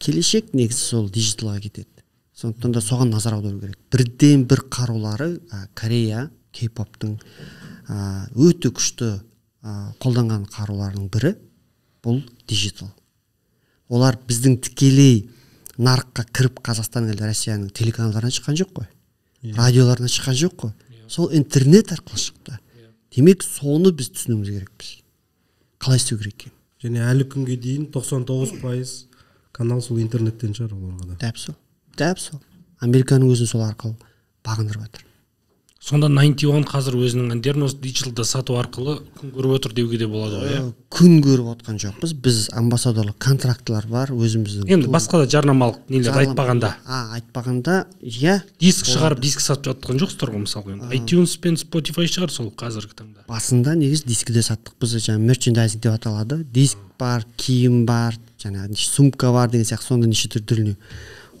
келешек негізі сол дижиталға кетеді сондықтан да соған назар аудару керек бірден бір қарулары ә, корея кей поптың ә, өте күшті ә, қолданған қаруларының бірі бұл дижитал. олар біздің тікелей нарыққа кіріп қазақстан әлде россияның телеканалдарына шыққан жоқ қой иә. радиоларына шыққан жоқ қой сол интернет арқылы шықты демек соны біз түсінуіміз керекпіз қалай істеу керек екенін және әлі күнге дейін 99 пайыз канал сол интернеттен шығар оларға да дәп сол дәп сол американың өзін сол арқылы бағындырып жатыр сонда найнти уан қазір өзінің әндерін осы диджиталда сату арқылы күн көріп отыр деуге де болады ғой иә күн көріп отқан жоқпыз біз амбассадорлық контрактылар бар өзіміздің енді басқа да жарнамалық нелерді айтпағанда а айтпағанда иә диск шығарып диск сатып жатқан жоқсыздар ғой мысалға енді айтюнс пен спотифай шығар сол қазіргі таңда басында негізі дискіде саттық біз жаңағы мерчендайзинг деп аталады диск бар киім бар жаңағы сумка бар деген сияқты сондай неше түрлі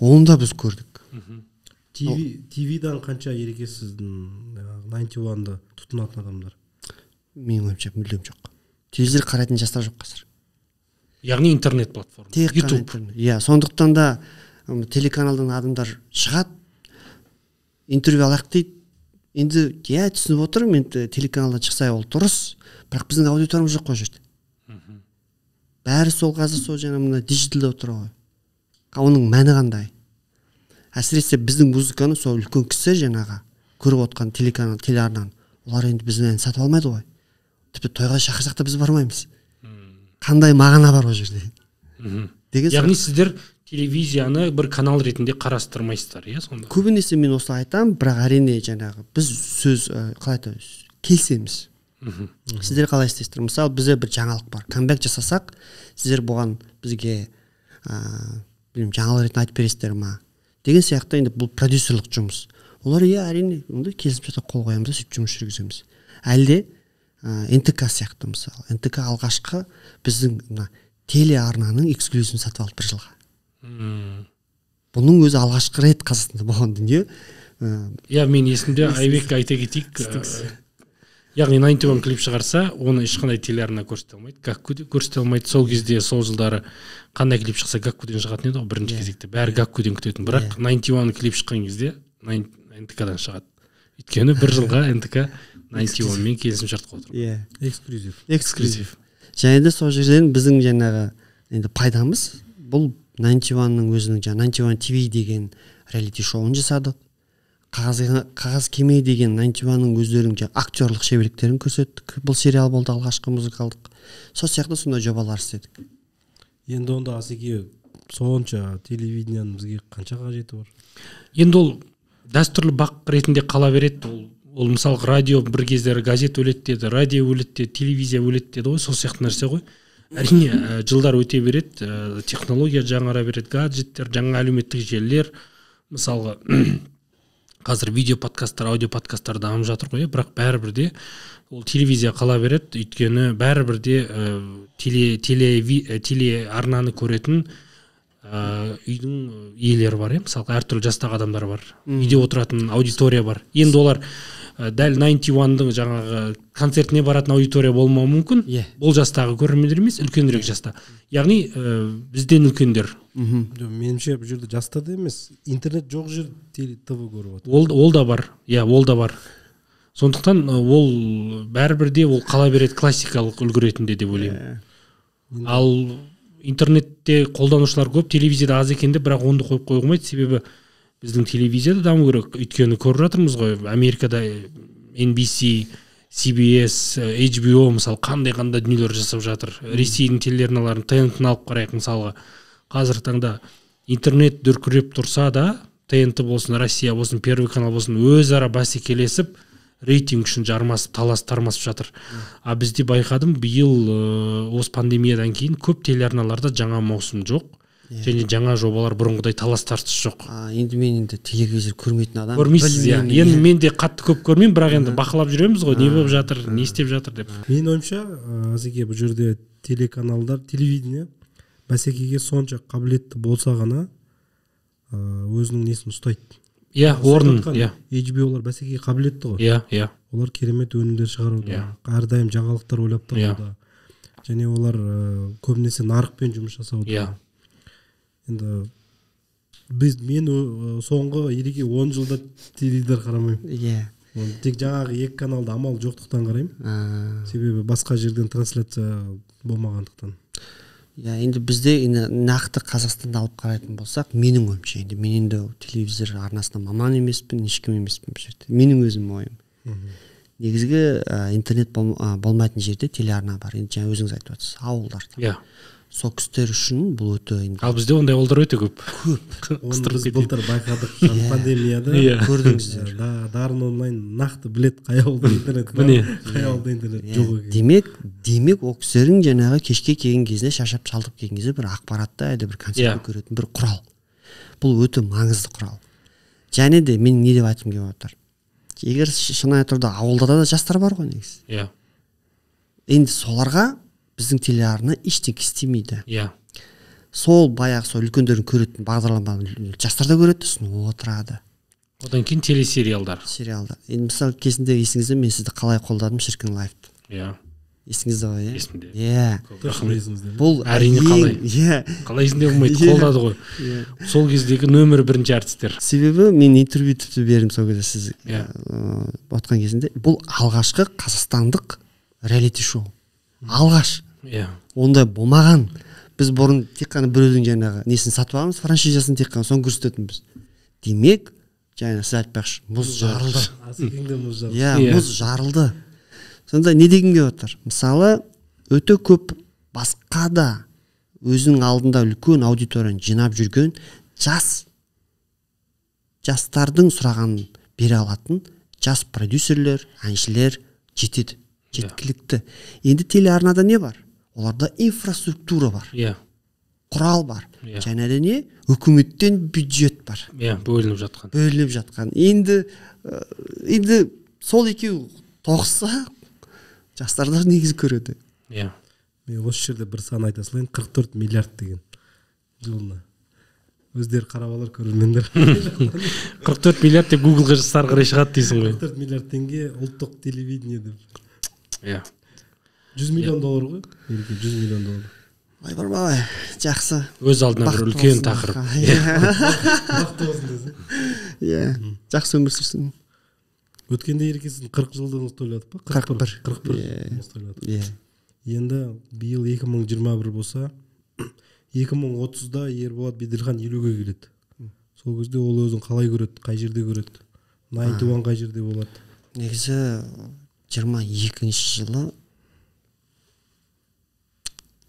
оны да біз көрдік тивидан қанша ереке сіздің найнти уанды тұтынатын адамдар менің ойымша мүлдем жоқ телевизор қарайтын жастар жоқ қазір яғни интернет платформа тек ютуб иә сондықтан да телеканалдан адамдар шығады интервью алайық дейді енді иә түсініп отырмын енді телеканалдан шықса ол дұрыс бірақ біздің аудиториямыз жоқ қой ол жерде бәрі сол қазір сол жаңа мына дижиталда отыр ғой оның мәні қандай әсіресе біздің музыканы сол үлкен кісі жаңағы көріп отқан телеканал телеарнаны олар енді біздің әнді сатып алмайды ғой тіпті тойға шақырсақ та біз бармаймыз қандай мағына бар ол жерде деген яғни сіздер телевизияны бір канал ретінде қарастырмайсыздар иә сонда көбінесе мен осылай айтамын бірақ әрине жаңағы біз сөз қалай айтады келісеміз сіздер қалай істейсіздер мысалы бізде бір жаңалық бар камбэк жасасақ сіздер бұған бізге ыыы білмеймін жаңалық ретінде айтып бересіздер ма деген сияқты енді бұл продюсерлік жұмыс олар иә әрине ондай келісімшартқа қол қоямыз да сөйтіп жұмыс жүргіземіз әлде ә, нтк сияқты мысалы нтк алғашқы біздің мына телеарнаның эксклюзивін сатып алды бір жылға бұның өзі алғашқы рет қазақстанда болған дүние иә мен есімде айбек айта кетейік яғни найнти уан клип шығарса оны ешқандай телеарна көрсете алмайды гакку де көрсете алмайды сол кезде сол жылдары қандай клип шықса гаккуден шығатын еді ғой бірінші yeah. Иә. кезекте бәрі гаккуден күтетін бірақ найнти иә. yeah. клип шыққан кезде дан шығады өйткені бір жылға нтк найнти онмен келісімшартқа отыр иә эксклюзив эксклюзив және де сол жерден біздің жаңағы енді пайдамыз бұл найнти уанның өзінің жаңағы найнти уан тв деген реалити шоуын жасадық қағаз, қағаз кеме деген өздерінің жаңағы актерлық шеберліктерін көрсеттік бұл сериал болды алғашқы музыкалдық сол сияқты сондай жобалар істедік енді онда асеке сонша телевидениенің бізге қанша қажеті бар енді ол дәстүрлі бақ ретінде қала береді ол ол мысалы радио бір кездері газет өледі деді радио өледі деді телевизия өледі деді ғой сол сияқты нәрсе ғой әрине ә, жылдар өте береді ә, технология жаңара береді гаджеттер жаңа әлеуметтік желілер мысалға қазір видео подкасттар аудио подкасттар дамып жатыр ғой иә. бірақ бәрібір де ол телевизия қала береді өйткені бәрібір де ә, теле, теле, арнаны көретін ә, үйдің иелері бар иә мысалға әртүрлі жастағы адамдар бар үйде отыратын аудитория бар енді олар Э, дәл 91-дың жаңағы концертіне баратын аудитория болмауы мүмкін иә ол жастағы көрермендер емес үлкенірек жаста яғни ә, бізден үлкендер мхм меніңше бұл жерде жастар да емес интернет жоқ жер тв көріп ол, ол да бар иә ол да бар сондықтан э, ол бәрібір де ол қала береді классикалық үлгі ретінде деп ойлаймын yeah. ал интернетте қолданушылар көп телевизияда аз екен деп бірақ оны қойып қоюға болмайды себебі біздің телевизия да даму керек өйткені көріп жатырмыз ғой америкада nbc cbs hbo мысалы қандай қандай дүниелер жасап жатыр ресейдің телеарналарын тнт алып қарайық мысалға қазіргі таңда интернет дүркіреп тұрса да тнт болсын россия болсын первый канал болсын өзара бәсекелесіп рейтинг үшін жармасып талас тармасып жатыр а бізде байқадым биыл э, осы пандемиядан кейін көп телеарналарда жаңа маусым жоқ және жаңа жобалар бұрынғыдай талас тартыс жоқ а, енді мен енді телевизор көрмейтін адам көрмейсіз иә енді мен де қатты көп көрмеймін бірақ енді бақылап жүреміз ғой не болып жатыр не істеп жатыр деп менің ойымша әзеке бұл жерде телеканалдар телевидение бәсекеге сонша қабілетті болса ғана өзінің несін ұстайды иә орнын иә олар бәсекеге қабілетті ғой иә иә олар керемет өнімдер шығаруда yeah. Иә. әрдайым жаңалықтар ойлап иә. табуда және олар көбінесе нарықпен жұмыс жасауда иә енді біз мен соңғы ереке он жылда теледидар қарамаймын иә тек жаңағы екі каналды амал жоқтықтан қараймын себебі басқа жерден трансляция болмағандықтан иә енді бізде енді нақты қазақстанда алып қарайтын болсақ менің ойымша енді мен енді телевизор арнасына маман емеспін ешкім емеспін бұл жерде менің өзім ойым негізгі ә, интернет болмайтын жерде телеарна бар енді жаңа өзіңіз айтып отырсыз ауылдарда иә сол кісілер үшін бұл өте ал бізде ондай ұлдар өте көп көп біз былтыр байқадық иә. пандемияда иә көрдіңіздер дарын онлайн нақты білет қай ауылда интернет міне қай ауылда интернет иә. жоқ екен демек демек ол кісілердің жаңағы кешке келген кезінде шаршап шалдығып келген кезде бір ақпаратты әлде бір концертті иә. көретін бір құрал бұл өте маңызды құрал және де мен не деп айтқым келіп отыр егер шынайы түрде ауылда да жастар бар ғой негізі иә енді соларға біздің телеарна ештеңке істемейді иә yeah. сол баяғы сол үлкендердің көретін бағдарламаны жастар да көреді сосын отырады одан кейін телесериалдар сериалдар енді мысалы кезінде есіңізде мен сізді қалай қолдадым шіркін лайфты иә yeah. есіңізде ғой иә есімде иә бұл әрине қалай иә қалай есімде болмайды иә. қолдады ғой иә сол кездегі нөмір бірінші әртістер себебі мен интервью тіпті бердім сол кезде сіз иә ыыы кезінде бұл алғашқы қазақстандық реалити шоу алғаш иә ондай болмаған біз бұрын тек қана біреудің жаңағы несін сатып алғанбыз франшизасын тек қана соны көрсететінбіз демек жаңа сіз айтпақшы мұз жарылды иә, иә. мұз жарылды сонда не дегім келіп отыр мысалы өте көп басқа да өзінің алдында үлкен аудиторияны жинап жүрген жас жастардың сұрағанын бере алатын жас продюсерлер әншілер жетеді иә. жеткілікті енді телеарнада не бар оларда инфраструктура бар иә yeah. құрал бар yeah. Иә. және де не үкіметтен бюджет бар иә yeah, бөлініп жатқан бөлініп жатқан енді енді сол екеуі тоғысса да негізі көреді иә yeah. мен осы жерде бір сан айта салайын қырық төрт миллиард деген жылына өздері қарап алар көрермендер қырық төрт миллиард деп гуглға жазса ары қарай шығады дейсің ғой қырық төрт миллиард теңге ұлттық телевидение деп иә жүз миллион доллар ғой жүз миллион доллар айбар бабай жақсы өз алдына бір үлкен тақырып иә, иә. жақсы өмір сүрсін өткенде ереке сіздің қырық жылдығыңызды тойладық па қырық бір қырық бір иә енді биыл екі мың жиырма бір болса екі мың отызда ерболат беделхан елуге келеді сол кезде ол өзін қалай көреді қай жерде көреді наинти қай жерде болады негізі жиырма екінші жылы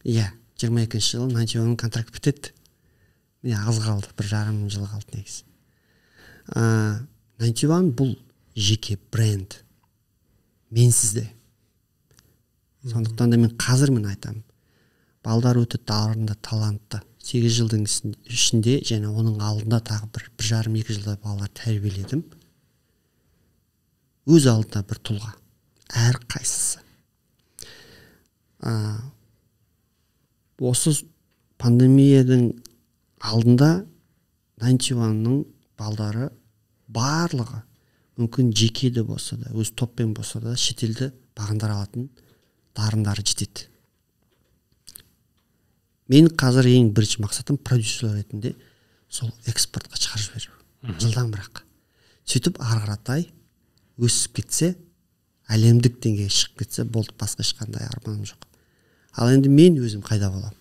иә жиырма екінші жылы контракт бітеді міне аз қалды бір жарым жыл қалды негізі ыыы бұл жеке бренд мен сізде сондықтан да мен қазір мен айтамын балдар өте дарынды талантты сегіз жылдың ішінде және оның алдында тағы бір бір жарым екі жылда балалар тәрбиеледім өз алдына бір тұлға әрқайсысы ыыы осы пандемиядың алдында нанчиванның балдары барлығы мүмкін жеке де болса да өз топпен болса да шетелді бағындыра алатын дарындары жетеді мен қазір ең бірінші мақсатым продюсер ретінде сол экспортқа шығарып жіберу бірақ. сөйтіп ары қаратай өсіп кетсе әлемдік деңгейге шығып кетсе болды басқа ешқандай арманым жоқ ал енді мен өзім қайда боламын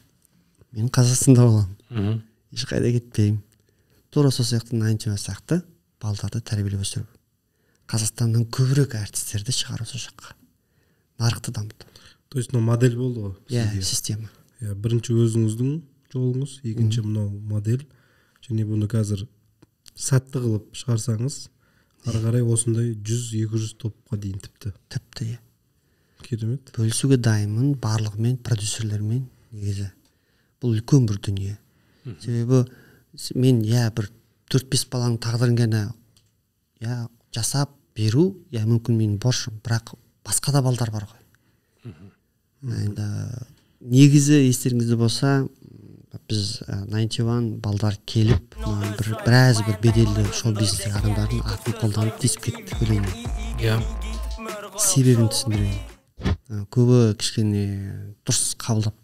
мен қазақстанда боламын мхм ешқайда кетпеймін тура сол сияқты нантима сияқты балдарды тәрбиелеп өсіру қазақстаннан көбірек әртістерді шығару сол жаққа нарықты дамыту то есть мынау модель болды ғой иә система иә бірінші өзіңіздің жолыңыз екінші мынау модель және бұны қазір сәтті қылып шығарсаңыз ары иә. қарай осындай жүз екі жүз топқа дейін тіпті тіпті иә керемет бөлісуге дайынмын барлығымен продюсерлермен негізі бұл үлкен бір дүние себебі мен иә бір төрт бес баланың тағдырын ғана иә жасап беру иә мүмкін менің борышым бірақ басқа да балдар бар ғой енді негізі естеріңізде болса біз найнти ван балдар келіп бір біраз бір беделді шоу бизнестегі адамдардың атын қолданып тиісіп кетті өлеңге иә себебін түсіндірейін көбі кішкене дұрыс қабылдап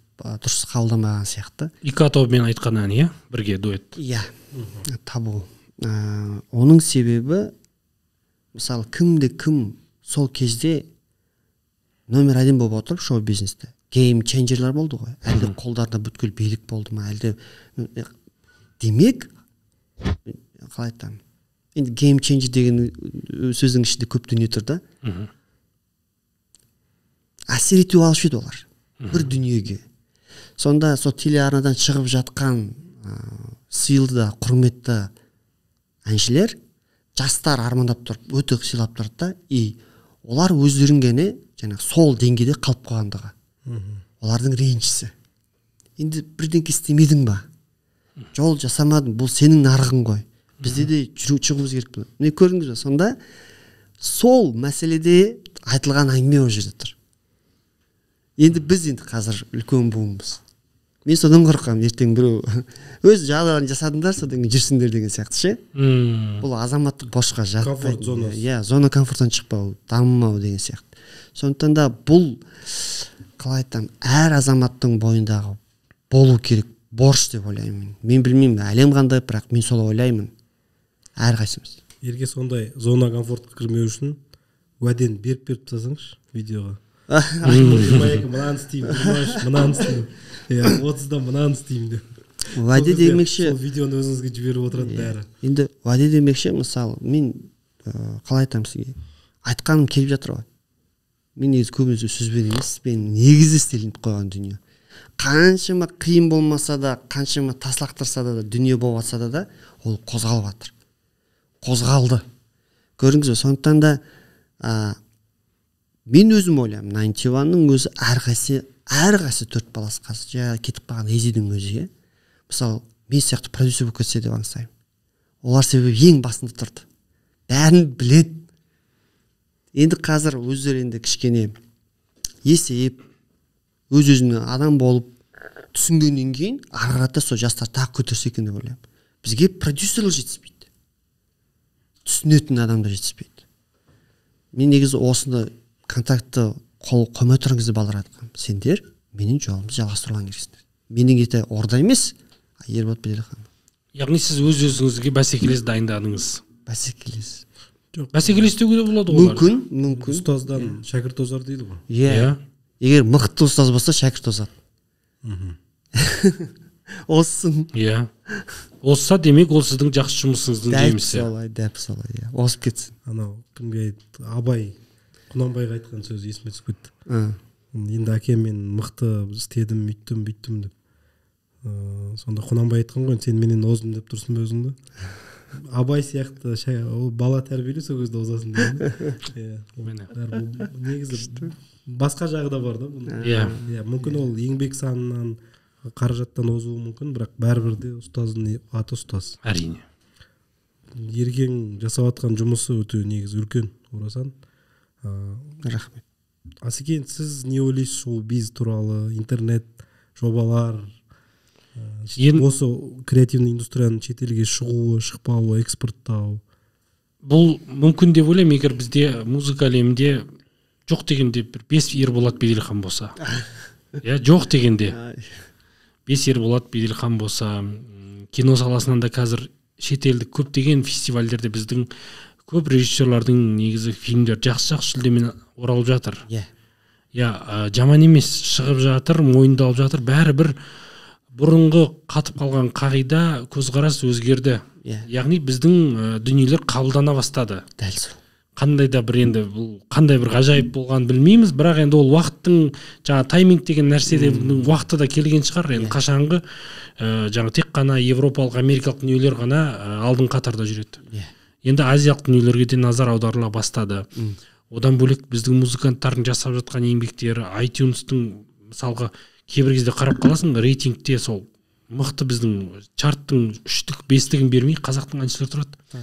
дұрыс қабылдамаған сияқты ика тобымен айтқан ән иә бірге дуэт иә табу ә, оның себебі мысалы кімде кім сол кезде номер один болып отырып шоу бизнесте гейм ченджерлер болды ғой әлде қолдарында бүткіл билік болды ма әлде демек қалай айтамын енді гейм ченджер деген сөздің ішінде көп дүние тұр да әсер ету алушы еді олар бір дүниеге сонда сол телеарнадан шығып жатқан ә, сыйлы да құрметті әншілер жастар армандап тұрып өте сыйлап тұрды да и олар өздерін ғана жаңағы сол деңгейде қалып қойғандығы олардың ренжісі енді бірдеңке істемедің ба жол жасамадың бұл сенің нарығың ғой бізде де шығуымыз керек міне көрдіңіз ба сонда сол мәселеде айтылған әңгіме ол жерде тұр енді біз енді қазір үлкен буынбыз мен содан қорқамын ертең біреу өз жағдайларын жасадыңдар содан кейін жүрсіңдер деген сияқты ше бұл азаматтық босқа жатпайды иә, иә зона комфорттан шықпау дамымау деген сияқты сондықтан да бұл қалай айтамын әр азаматтың бойындағы болу керек борыш деп ойлаймын мен білмеймін әлем қандай бірақ мен солай ойлаймын әрқайсымыз ерге сондай зона комфортқа кірмеу үшін уәдені беріп беріп тастасаңызшы видеоға мынаны істеймін димаш мынаны істеймін иә отызда мынаны істеймін деп уәде демекші сол видеоны өзіңізге жіберіп отырады бәрі енді уәде демекші мысалы мен э, қалай айтамын сізге айтқаным келіп жатыр ғой мен негізі көбінесе сөзбен емес мен негізі істелініп қойған дүние қаншама қиын болмаса да қаншама тас лақтырса да дүние болып жатса да ол қозғалып жатыр қозғалды көрдіңіз бе сондықтан да мен өзім ойлаймын найнтиванның өзі әрқайсы әрқайсы төрт баласы қазір жаңағы кетіп қалған резидің өзі иә мысалы мен сияқты продюсер болып кетсе деп аңсаймын олар себебі ең басында тұрды бәрін білет енді қазір өздері енді кішкене есейіп өз өзіне адам болып түсінгеннен кейін ары қарата сол жастар тағы көтерсе екен деп ойлаймын бізге продюсерлер жетіспейді түсінетін адамдар жетіспейді мен негізі осыны контактты қол қоймай тұрған кезде балаларға айтқан сендер менің жолымды жалғастыруыңа керексіңдер менің еті орда емес ерболат беделхан яғни сіз өз өзіңізге бәсекелес дайындадыңыз бәсекелес жоқ бәсекелес деуге де болады ғой мүмкін мүмкін ұстаздан иә. шәкірт озар дейді ғой иә yeah. Иә. егер мықты ұстаз болса шәкірт озады мхм озсын иә озса демек ол сіздің жақсы жұмысыңыздың жемісі дәп солай дәп солай иә осып кетсін анау кімге абай құнанбайға айтқан сөзі есіме түсіп кетті ә. енді әкем мен мықты істедім үйттім бүйттім деп ыыы ә, сонда құнанбай айтқан ғой сен менен оздым деп тұрсың ба өзіңді абай сияқты шай, ол бала тәрбиеле сол кезде озасың иә негізі басқа жағы да бар да бұның ә. иә иә мүмкін ол еңбек санынан қаражаттан озуы мүмкін бірақ бәрібір де ұстаздың аты ұстаз әрине ерген жасап жатқан жұмысы өте негізі үлкен орасан ыыы рахмет асекен сіз не ойлайсыз шоу биз туралы интернет жобалар енді осы креативный индустрияның шетелге шығуы шықпауы экспорттау бұл мүмкін деп ойлаймын егер бізде музыка әлемінде жоқ дегенде бір бес ерболат беделхан болса иә жоқ дегенде бес ерболат беделхан болса кино саласынан да қазір шетелдік көптеген фестивальдерде біздің көп режиссерлардың негізі фильмдері жақсы жақсы жүлдемен оралып жатыр иә yeah. иә yeah, жаман емес шығып жатыр мойындалып жатыр бәрібір бұрынғы қатып қалған қағида көзқарас өзгерді иә yeah. яғни біздің дүниелер қабылдана бастады дәл сол қандай да бір енді бұл қандай бір ғажайып болғанын білмейміз бірақ енді ол уақыттың жаңа тайминг деген нәрсе де уақыты да келген шығар енді иә. қашанғы ә, жаңа тек қана европалық америкалық дүниелер ғана алдын қатарда жүреді иә енді азиялық дүниелерге де назар аударыла бастады одан бөлек біздің музыканттардың жасап жатқан еңбектері айтюнстың мысалға кейбір кезде қарап қаласың рейтингте сол мықты біздің чарттың үштік бестігін бермей қазақтың әншілері тұрады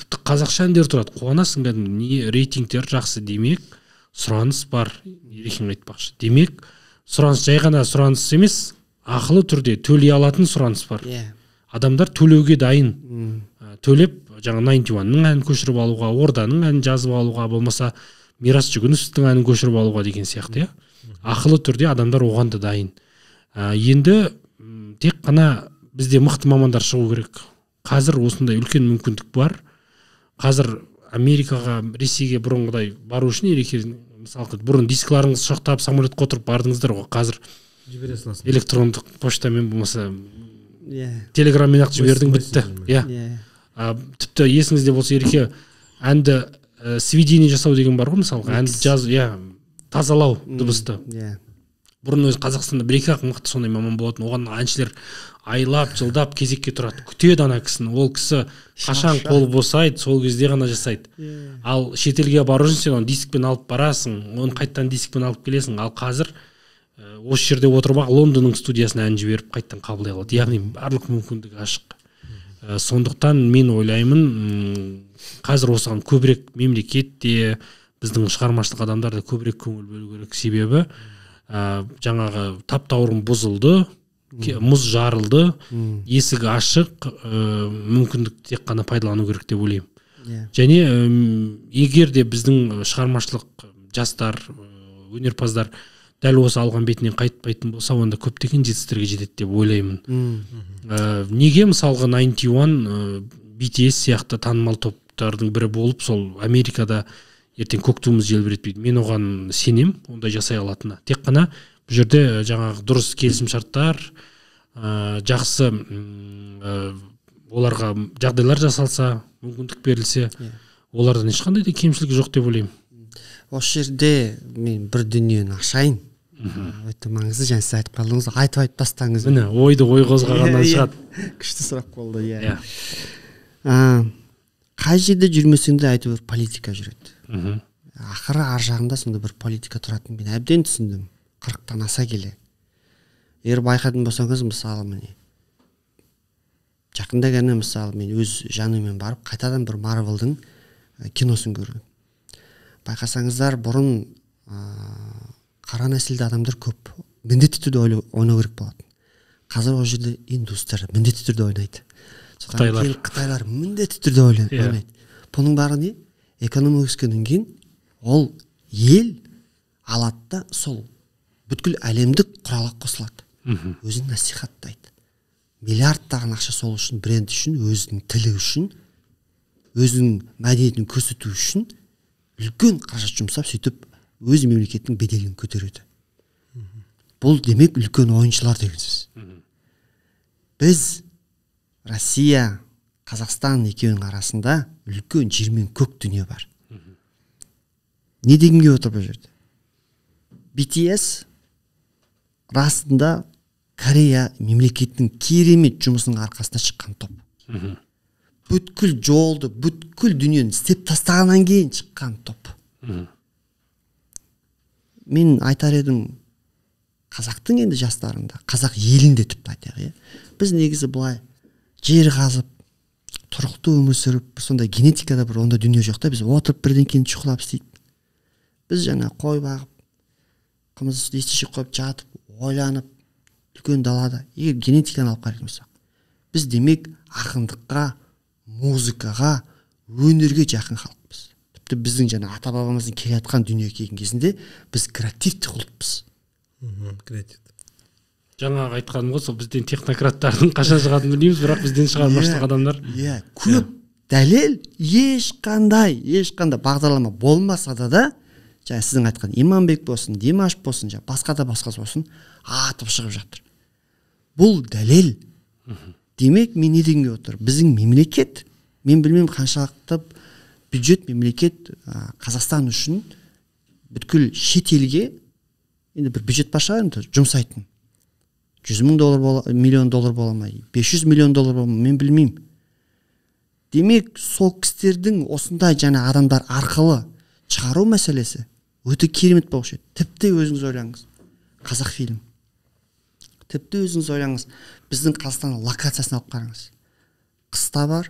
тіпті қазақша әндер тұрады қуанасың кәдімгі не рейтингтер жақсы демек сұраныс бар ерекең айтпақшы демек сұраныс жай ғана сұраныс емес ақылы түрде төлей алатын сұраныс бар yeah. Иә. адамдар төлеуге дайын ә, төлеп жаңа найнти уанның әнін көшіріп алуға орданың әнін жазып алуға болмаса мирас жүгінісовтің әнін көшіріп алуға деген сияқты иә ақылы түрде адамдар оған да дайын ә, енді тек қана бізде мықты мамандар шығу керек қазір осындай үлкен мүмкіндік бар қазір америкаға ресейге бұрынғыдай бару үшін ереке мысалы бұрын дискіларыңызды құшақтап самолетқа отырып бардыңыздар ғой қазір жібере саласың электрондық поштамен болмаса иә yeah. телеграммен ақ жібердің бітті иә yeah. Иә. yeah ә, тіпті есіңізде болса ереке әнді ә, сведение жасау деген бар ғой мысалы әнді жазу иә тазалау дыбысты иә бұрын өзі қазақстанда бір екі ақ мықты сондай маман болатын оған әншілер айлап жылдап кезекке тұрады күтеді ана кісіні ол кісі қашан қол босайды сол кезде ғана жасайды yeah. Иә. ал шетелге бару үшін сен оны дискпен алып барасың оны қайтадан дискпен алып келесің ал қазір осы жерде отырып ақ лондонның студиясына ән жіберіп қайтадан қабылдай алады яғни барлық мүмкіндік ашық ә, сондықтан мен ойлаймын қазір осыған көбірек мемлекет те біздің шығармашылық адамдар да көбірек көңіл бөлу керек себебі ә, жаңағы таптаурын бұзылды мұз жарылды есігі ашық ә, мүмкіндік тек қана пайдалану керек деп ойлаймын yeah. Иә. және ә, егер де біздің э, шығармашылық жастар өнерпаздар дәл осы алған бетінен қайтпайтын болса онда көптеген жетістіктерге жетеді деп ойлаймын ә, неге мысалғы, 91 уан ә, э, bts сияқты танымал топтардың бірі болып сол америкада ертең көк туымыз желбіретпейді мен оған сенем ондай жасай алатынына тек қана бұл жерде э, жаңағы дұрыс келісімшарттар ә, жақсы ә, оларға жағдайлар жасалса мүмкіндік берілсе иә. олардан ешқандай да кемшілік жоқ деп ойлаймын осы жерде мен бір дүниені ашайын өте маңызды жаңа сіз айтып қалдыңыз айтып айтып тастаңыз міне ойды ой қозғағаннан иә, иә. шығады күшті сұрақ болды иә, иә. қай жерде жүрмесең де әйтеуір политика жүреді мхм ақыры ар жағында сондай бір политика тұратынын мен әбден түсіндім қырықтан аса келе егер байқайтын болсаңыз мысалы міне жақында ғана мысалы мен өз жаныммен барып қайтадан бір марвелдің киносын көрдім байқасаңыздар бұрын қара нәсілді адамдар көп міндетті түрде ойнау керек болатын қазір ол жерде индустар міндетті түрде ойнайды қытайлар қытайлар міндетті түрде иә. ойнайды бұның бәрі не экономика өскеннен кейін ол ел алады да сол бүткіл әлемдік құралға қосылады мхм өзін насихаттайды миллиардтаған ақша сол үшін бренд үшін өзінің тілі үшін өзінің мәдениетін көрсету үшін үлкен қаражат жұмсап сөйтіп өз мемлекеттің беделін көтереді бұл демек үлкен ойыншылар деген сөз біз россия қазақстан екеуінің арасында үлкен жер мен көк дүние бар не дегім келіп отыр бұл жерде bts расында корея мемлекетінің керемет жұмысының арқасында шыққан топ бүткіл жолды бүткіл дүниені істеп тастағаннан кейін шыққан топ мен айтар едім қазақтың енді жастарында қазақ елінде тіпті айтайық иә біз негізі былай жер қазып тұрықты өмір сүріп бір сондай генетикада бір ондай дүние жоқ та біз отырып бірден кейін шұқылап істейді біз жаңа қой бағып қымыз үсті естішек қойып жатып ойланып үлкен далада егер генетиканы алып қарайтын болсақ біз демек ақындыққа музыкаға өнерге жақын халықпыз тіпті біздің жаңа ата бабамыздың келе жатқан дүниеге келген кезінде біз креативті ұлтпыз креатив жаңағы айтқаным ғой сол бізден технократтардың қашан шығатынын білмейміз бірақ бізден шығармашылық иә, yeah, адамдар иә yeah, көп дәлел ешқандай ешқандай бағдарлама болмаса да да жаңа сіздің айтқан иманбек болсын димаш болсын жаңа басқа да басқасы болсын атып шығып жатыр бұл дәлел демек мен не дегім келіп отыр біздің мемлекет мен білмеймін қаншалықты бюджет мемлекет ә, қазақстан үшін бүткіл шетелге енді бір бюджет бар шығар енді жұмсайтын жүз мың доллар бола, миллион доллар бола ма бес жүз миллион доллар бола ма мен білмеймін демек сол кісілердің осындай жаңа адамдар арқылы шығару мәселесі өте керемет болушы еді тіпті өзіңіз ойлаңыз қазақфильм тіпті өзіңіз ойлаңыз біздің қазақстанның локациясын алып қараңыз қыста бар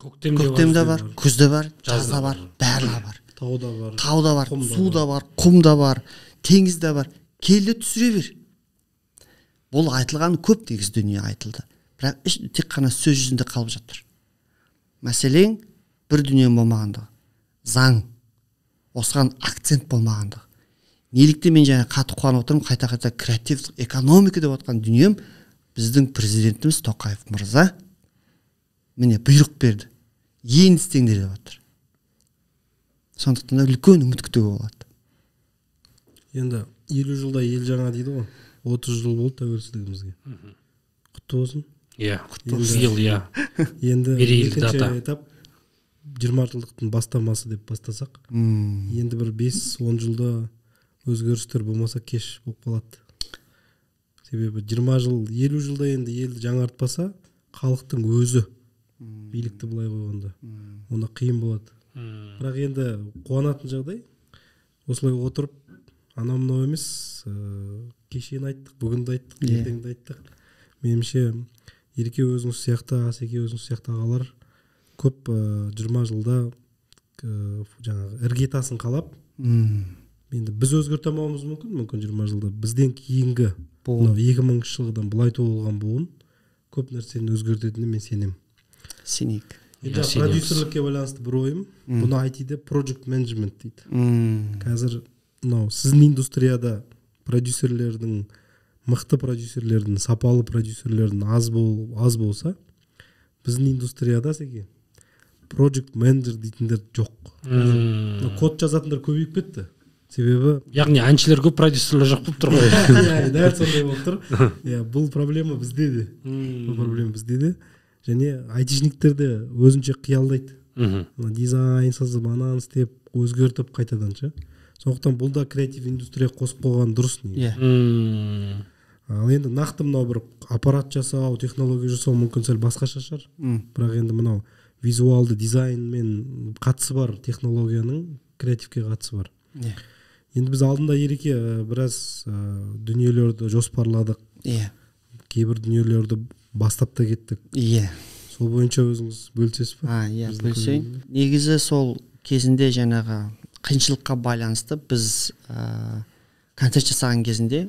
көктемде, көктемде бар, бар күзде бар жазда бар барлығы бар тауда бар тауда бар су да бар құм да бар теңіз де бар кел де түсіре бер бұл айтылған көп негізі дүние айтылды бірақ іш, тек қана сөз жүзінде қалып жатыр мәселең бір дүние болмағандығы заң осыған акцент болмағандығы неліктен мен жаңа қатты қуанып отырмын қайта қайта креативтік экономика деп отқан дүнием біздің президентіміз тоқаев мырза міне бұйрық берді енді істеңдер деп жатыр сондықтан да үлкен үміт күтуге болады енді елу жылда ел жаңа дейді ғой отыз жыл болды тәуелсіздігімізге құтты болсын иә құтты болсын биыл иә енді мерейлі дата этап жиырма жылдықтың бастамасы деп бастасақ енді бір бес он жылда өзгерістер болмаса кеш болып қалады себебі жиырма жыл елу жылда енді елді жаңартпаса халықтың өзі билікті былай қойғанда оны қиын болады бірақ енді қуанатын жағдай осылай отырып анау мынау емес ыыы э, кешені айттық бүгін де айттық yeah. Иә. ертең де айттық меніңше ерке өзіңіз сияқты асеке өзіңіз сияқты ағалар көп ыыы э, жиырма жылда ыыы э, жаңағы іргетасын қалап мм енді біз өзгерте алмауымыз мүмкін мүмкін жиырма жылда бізден кейінгі мынау екі мыңыншы жылғыдан былай туылған буын көп нәрсені өзгертетініне мен сенемін сенейік енді иә, продюсерлікке байланысты бір ойым бұны айтиде project менеджмент дейді мм қазір мынау сіздің индустрияда продюсерлердің мықты продюсерлердің сапалы продюсерлердің аз бол, аз болса біздің индустрияда сәке project менеджер дейтіндер жоқ код жазатындар көбейіп кетті себебі яғни әншілер көп продюсерлер жоқ болып тұр ғой иә дәл сондай болып тұр иә бұл проблема бізде де бұл проблема бізде де және айтишниктер де өзінше қиялдайды мхм дизайн сызып ананы істеп өзгертіп қайтадан ше сондықтан бұл да креатив индустрия қосып қойған дұрыс негізі иә. ал енді нақты мынау бір аппарат жасау технология жасау мүмкін сәл басқаша шығар бірақ енді мынау визуалды дизайнмен қатысы бар технологияның креативке қатысы бар иә енді біз алдында ереке э, біраз ә, дүниелерді жоспарладық иә yeah. кейбір дүниелерді бастап та кеттік иә yeah. сол бойынша өзіңіз бөлісесіз ба а иә бөлісейін негізі сол кезінде жаңағы қиыншылыққа байланысты біз ә, концерт жасаған кезінде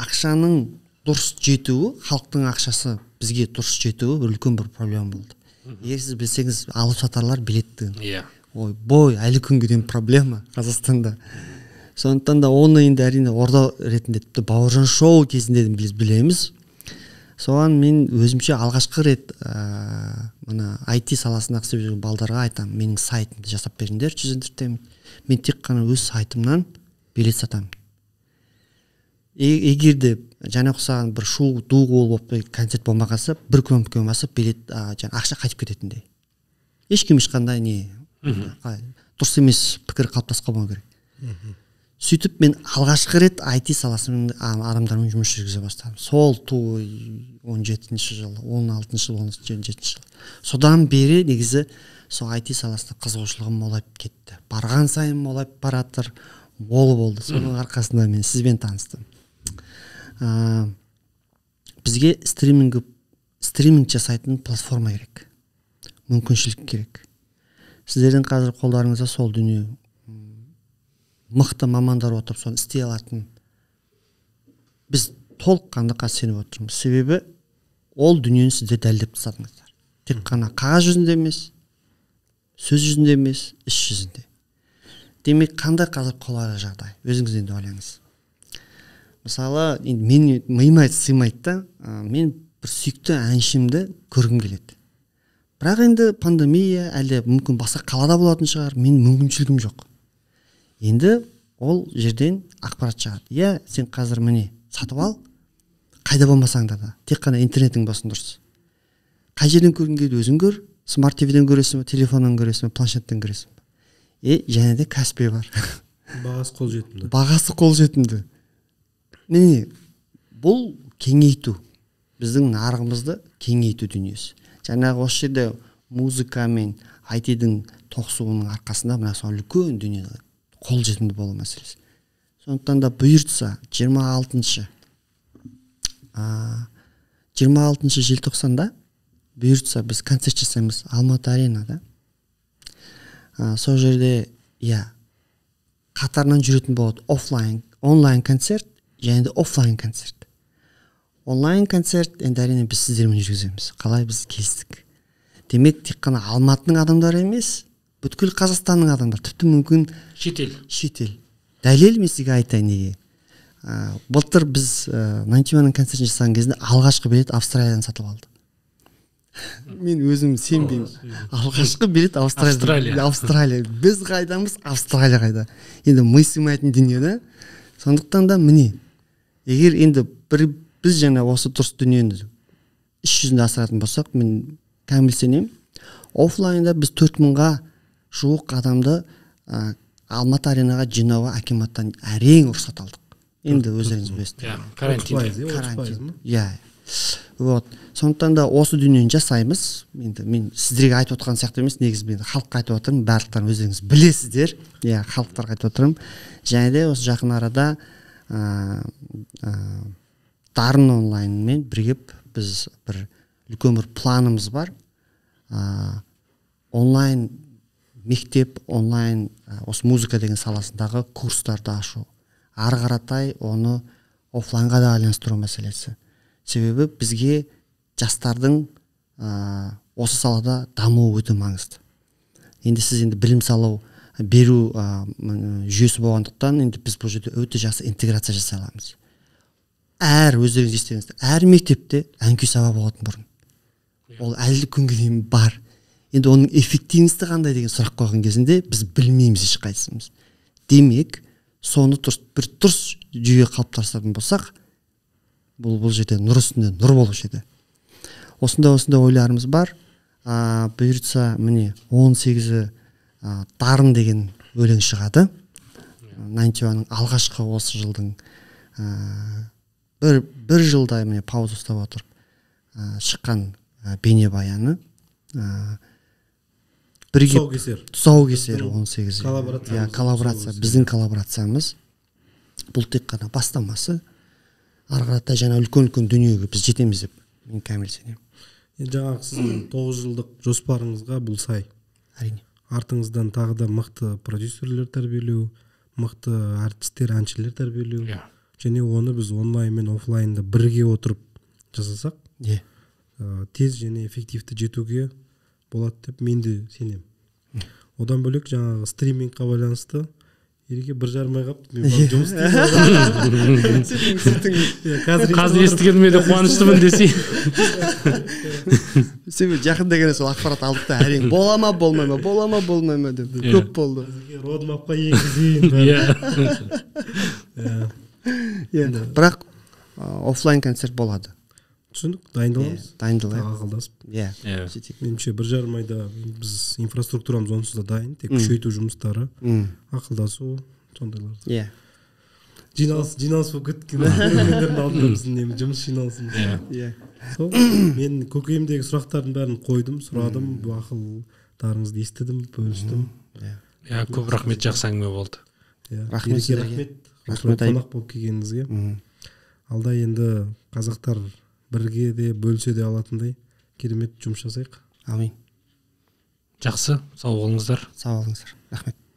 ақшаның дұрыс жетуі халықтың ақшасы бізге дұрыс жетуі үлкен бір проблема болды егер сіз білсеңіз алып сатарлар білетті иә yeah ойбой әлі күнге дейін проблема қазақстанда сондықтан да оны енді әрине орда ретінде тіпті бауыржан шоу кезінде де біз білеміз соған мен өзімше алғашқы рет ә, мына IT саласында істеп жүрген балдарға айтамын менің сайтымды жасап беріңдерші entertainment мен тек қана өз сайтымнан билет сатамын егер де жаңа ұқсаған бір шу ду қол болып концерт болмаған бір болмаса билет ә, ақша қайтып кететіндей ешкім ешқандай не дұрыс емес пікір қалыптасып қалмау керек мхм сөйтіп мен алғашқы рет IT саласымен адамдармен жұмыс жүргізе бастадым сол ту он жетінші жылы он алтыншы он жетінші жылы содан бері негізі сол IT саласына қызығушылығым молайып кетті барған сайын молайып баратыр мол болды соның арқасында мен сізбен таныстым ә, бізге стриминг стриминг жасайтын платформа керек мүмкіншілік керек сіздердің қазір қолдарыңызда сол дүние мықты мамандар отырып соны істей алатын біз толыққанды қазір сеніп отырмыз себебі ол дүниені сіздер дәлдеп тастадыңыздар тек қана қағаз жүзінде емес сөз жүзінде емес іс жүзінде демек қандай қазір қолайлы жағдай өзіңіз енді ойлаңыз мысалы енді мен миыма сыймайды да ә, мен бір сүйікті әншімді көргім келеді бірақ енді пандемия әлде мүмкін басқа қалада болатын шығар мен мүмкіншілігім жоқ енді ол жерден ақпарат шығады иә сен қазір міне сатып ал қайда болмасаң да тек қана интернетің болсын дұрыс қай жерден көргің келеді өзің көр смарт твден көресің ба телефоннан көресің ба планшеттен көресің ба и және де каспи бар бағасы қолжетімді бағасы қолжетімді міне бұл кеңейту біздің нарығымызды кеңейту дүниесі жаңағы осы жерде музыка мен айтидың тоқсуының арқасында мына сол үлкен дүние қол болу мәселесі сондықтан да бұйыртса жиырма алтыншы жиырма алтыншы желтоқсанда бұйыртса біз концерт жасаймыз алматы аренада сол жерде иә қатарынан жүретін болады офлайн онлайн концерт және де офлайн концерт онлайн концерт енді әрине біз сіздермен жүргіземіз қалай біз келістік демек тек қана алматының адамдары емес бүткіл қазақстанның адамдары тіпті мүмкін шетел шетел дәлел мен сізге айтайын неге ә, былтыр біз ә, нантиманың концертін жасаған кезінде алғашқы билет австралиядан сатып алды мен өзім сенбеймін алғашқы билет австралия австралия біз қайдамыз австралия қайда енді ми сыймайтын дүние да сондықтан да міне егер енді бір біз жаңа осы дұрыс дүниені іс жүзінде асыратын болсақ мен кәміл сенемін оффлайнда біз төрт мыңға жуық адамды ә, алматы аренаға жинауға акиматтан әрең рұқсат алдық енді өздеріңіз білесіздер иә, карантин иә, иә вот сондықтан да осы дүниені жасаймыз енді мен сіздерге айтып отырған сияқты емес негізі мен халыққа айтып отырмын барлықтарың өздеріңіз білесіздер иә халықтарға айтып отырмын және де осы жақын арада ыыы дарын онлайнмен бірігіп біз бір үлкен бір планымыз бар ә, онлайн мектеп онлайн осы музыка деген саласындағы курстарды ашу ары қаратай оны оффлайнға да байланыстыру мәселесі себебі бізге жастардың ә, осы салада дамуы өте маңызды енді сіз енді білім салу беру ә, жүйесі болғандықтан енді біз бұл жерде өте жақсы интеграция жасай аламыз әр өздеріңіз естеріңізде әр мектепте әңкі сабағы болатын бұрын иә. ол әлі күнге дейін бар енді оның эффективності қандай деген сұрақ қойған кезінде біз білмейміз ешқайсымыз демек соны дұрыс бір дұрыс жүйе қалыптастыратын болсақ бұл бұл жерде нұр үстінде нұр болушы еді осындай осындай ойларымыз бар ыыы бұйыртса міне 18 сегізі дарын деген өлең шығады иә. нантюаның алғашқы осы жылдың бір бір жылдай міне пауза ұстап отырып ә, шыққан ә, бейнебаяны ә, бірге тұсаукесер тұсаукесер он сегіз коллаборация иә коллаборация біздің коллаборациямыз бұл тек қана бастамасы ары қарата жаңа үлкен үлкен дүниеге біз жетеміз деп мен кәміл сенемін енді жаңағы сіздің тоғыз жылдық жоспарыңызға бұл сай әрине артыңыздан тағы да мықты продюсерлер тәрбиелеу мықты әртістер әншілер тәрбиелеу иә және оны біз онлайн мен оффлайнды бірге отырып жасасақ иә yeah. тез және эффективті жетуге болады деп мен де сенемін одан бөлек жаңағы стримингқа байланысты ереке бір жарым ай қалыпты мен жұмыс істеймін қазір естігеніме де қуаныштымын десей себебі жақында ғана сол ақпарат алдық та әрең бола ма болмай ма бола ма болмай ма деп көп болды родмапқа иә енді бірақ оффлайн концерт болады түсіндік дайындаламыз иә, дайындалайық ақылдасып иә, иә. меніңше бір жарым айда біз инфраструктурамыз онсыз да дайын тек күшейту жұмыстары ақылдасу сондайлар иә жиналыс жиналыс болып кеткен алдында біздің жұмыс жиналысымыз иә. иә сол мен көкейімдегі сұрақтардың бәрін қойдым сұрадым ақылдарыңызды естідім бөлістім иә көп рахмет жақсы әңгіме болды иә рахмет рахмет рахмет қонақ болып келгеніңізге алда енді қазақтар бірге де бөлісе де алатындай керемет жұмыс жасайық әмин жақсы сау болыңыздар сау болыңыздар рахмет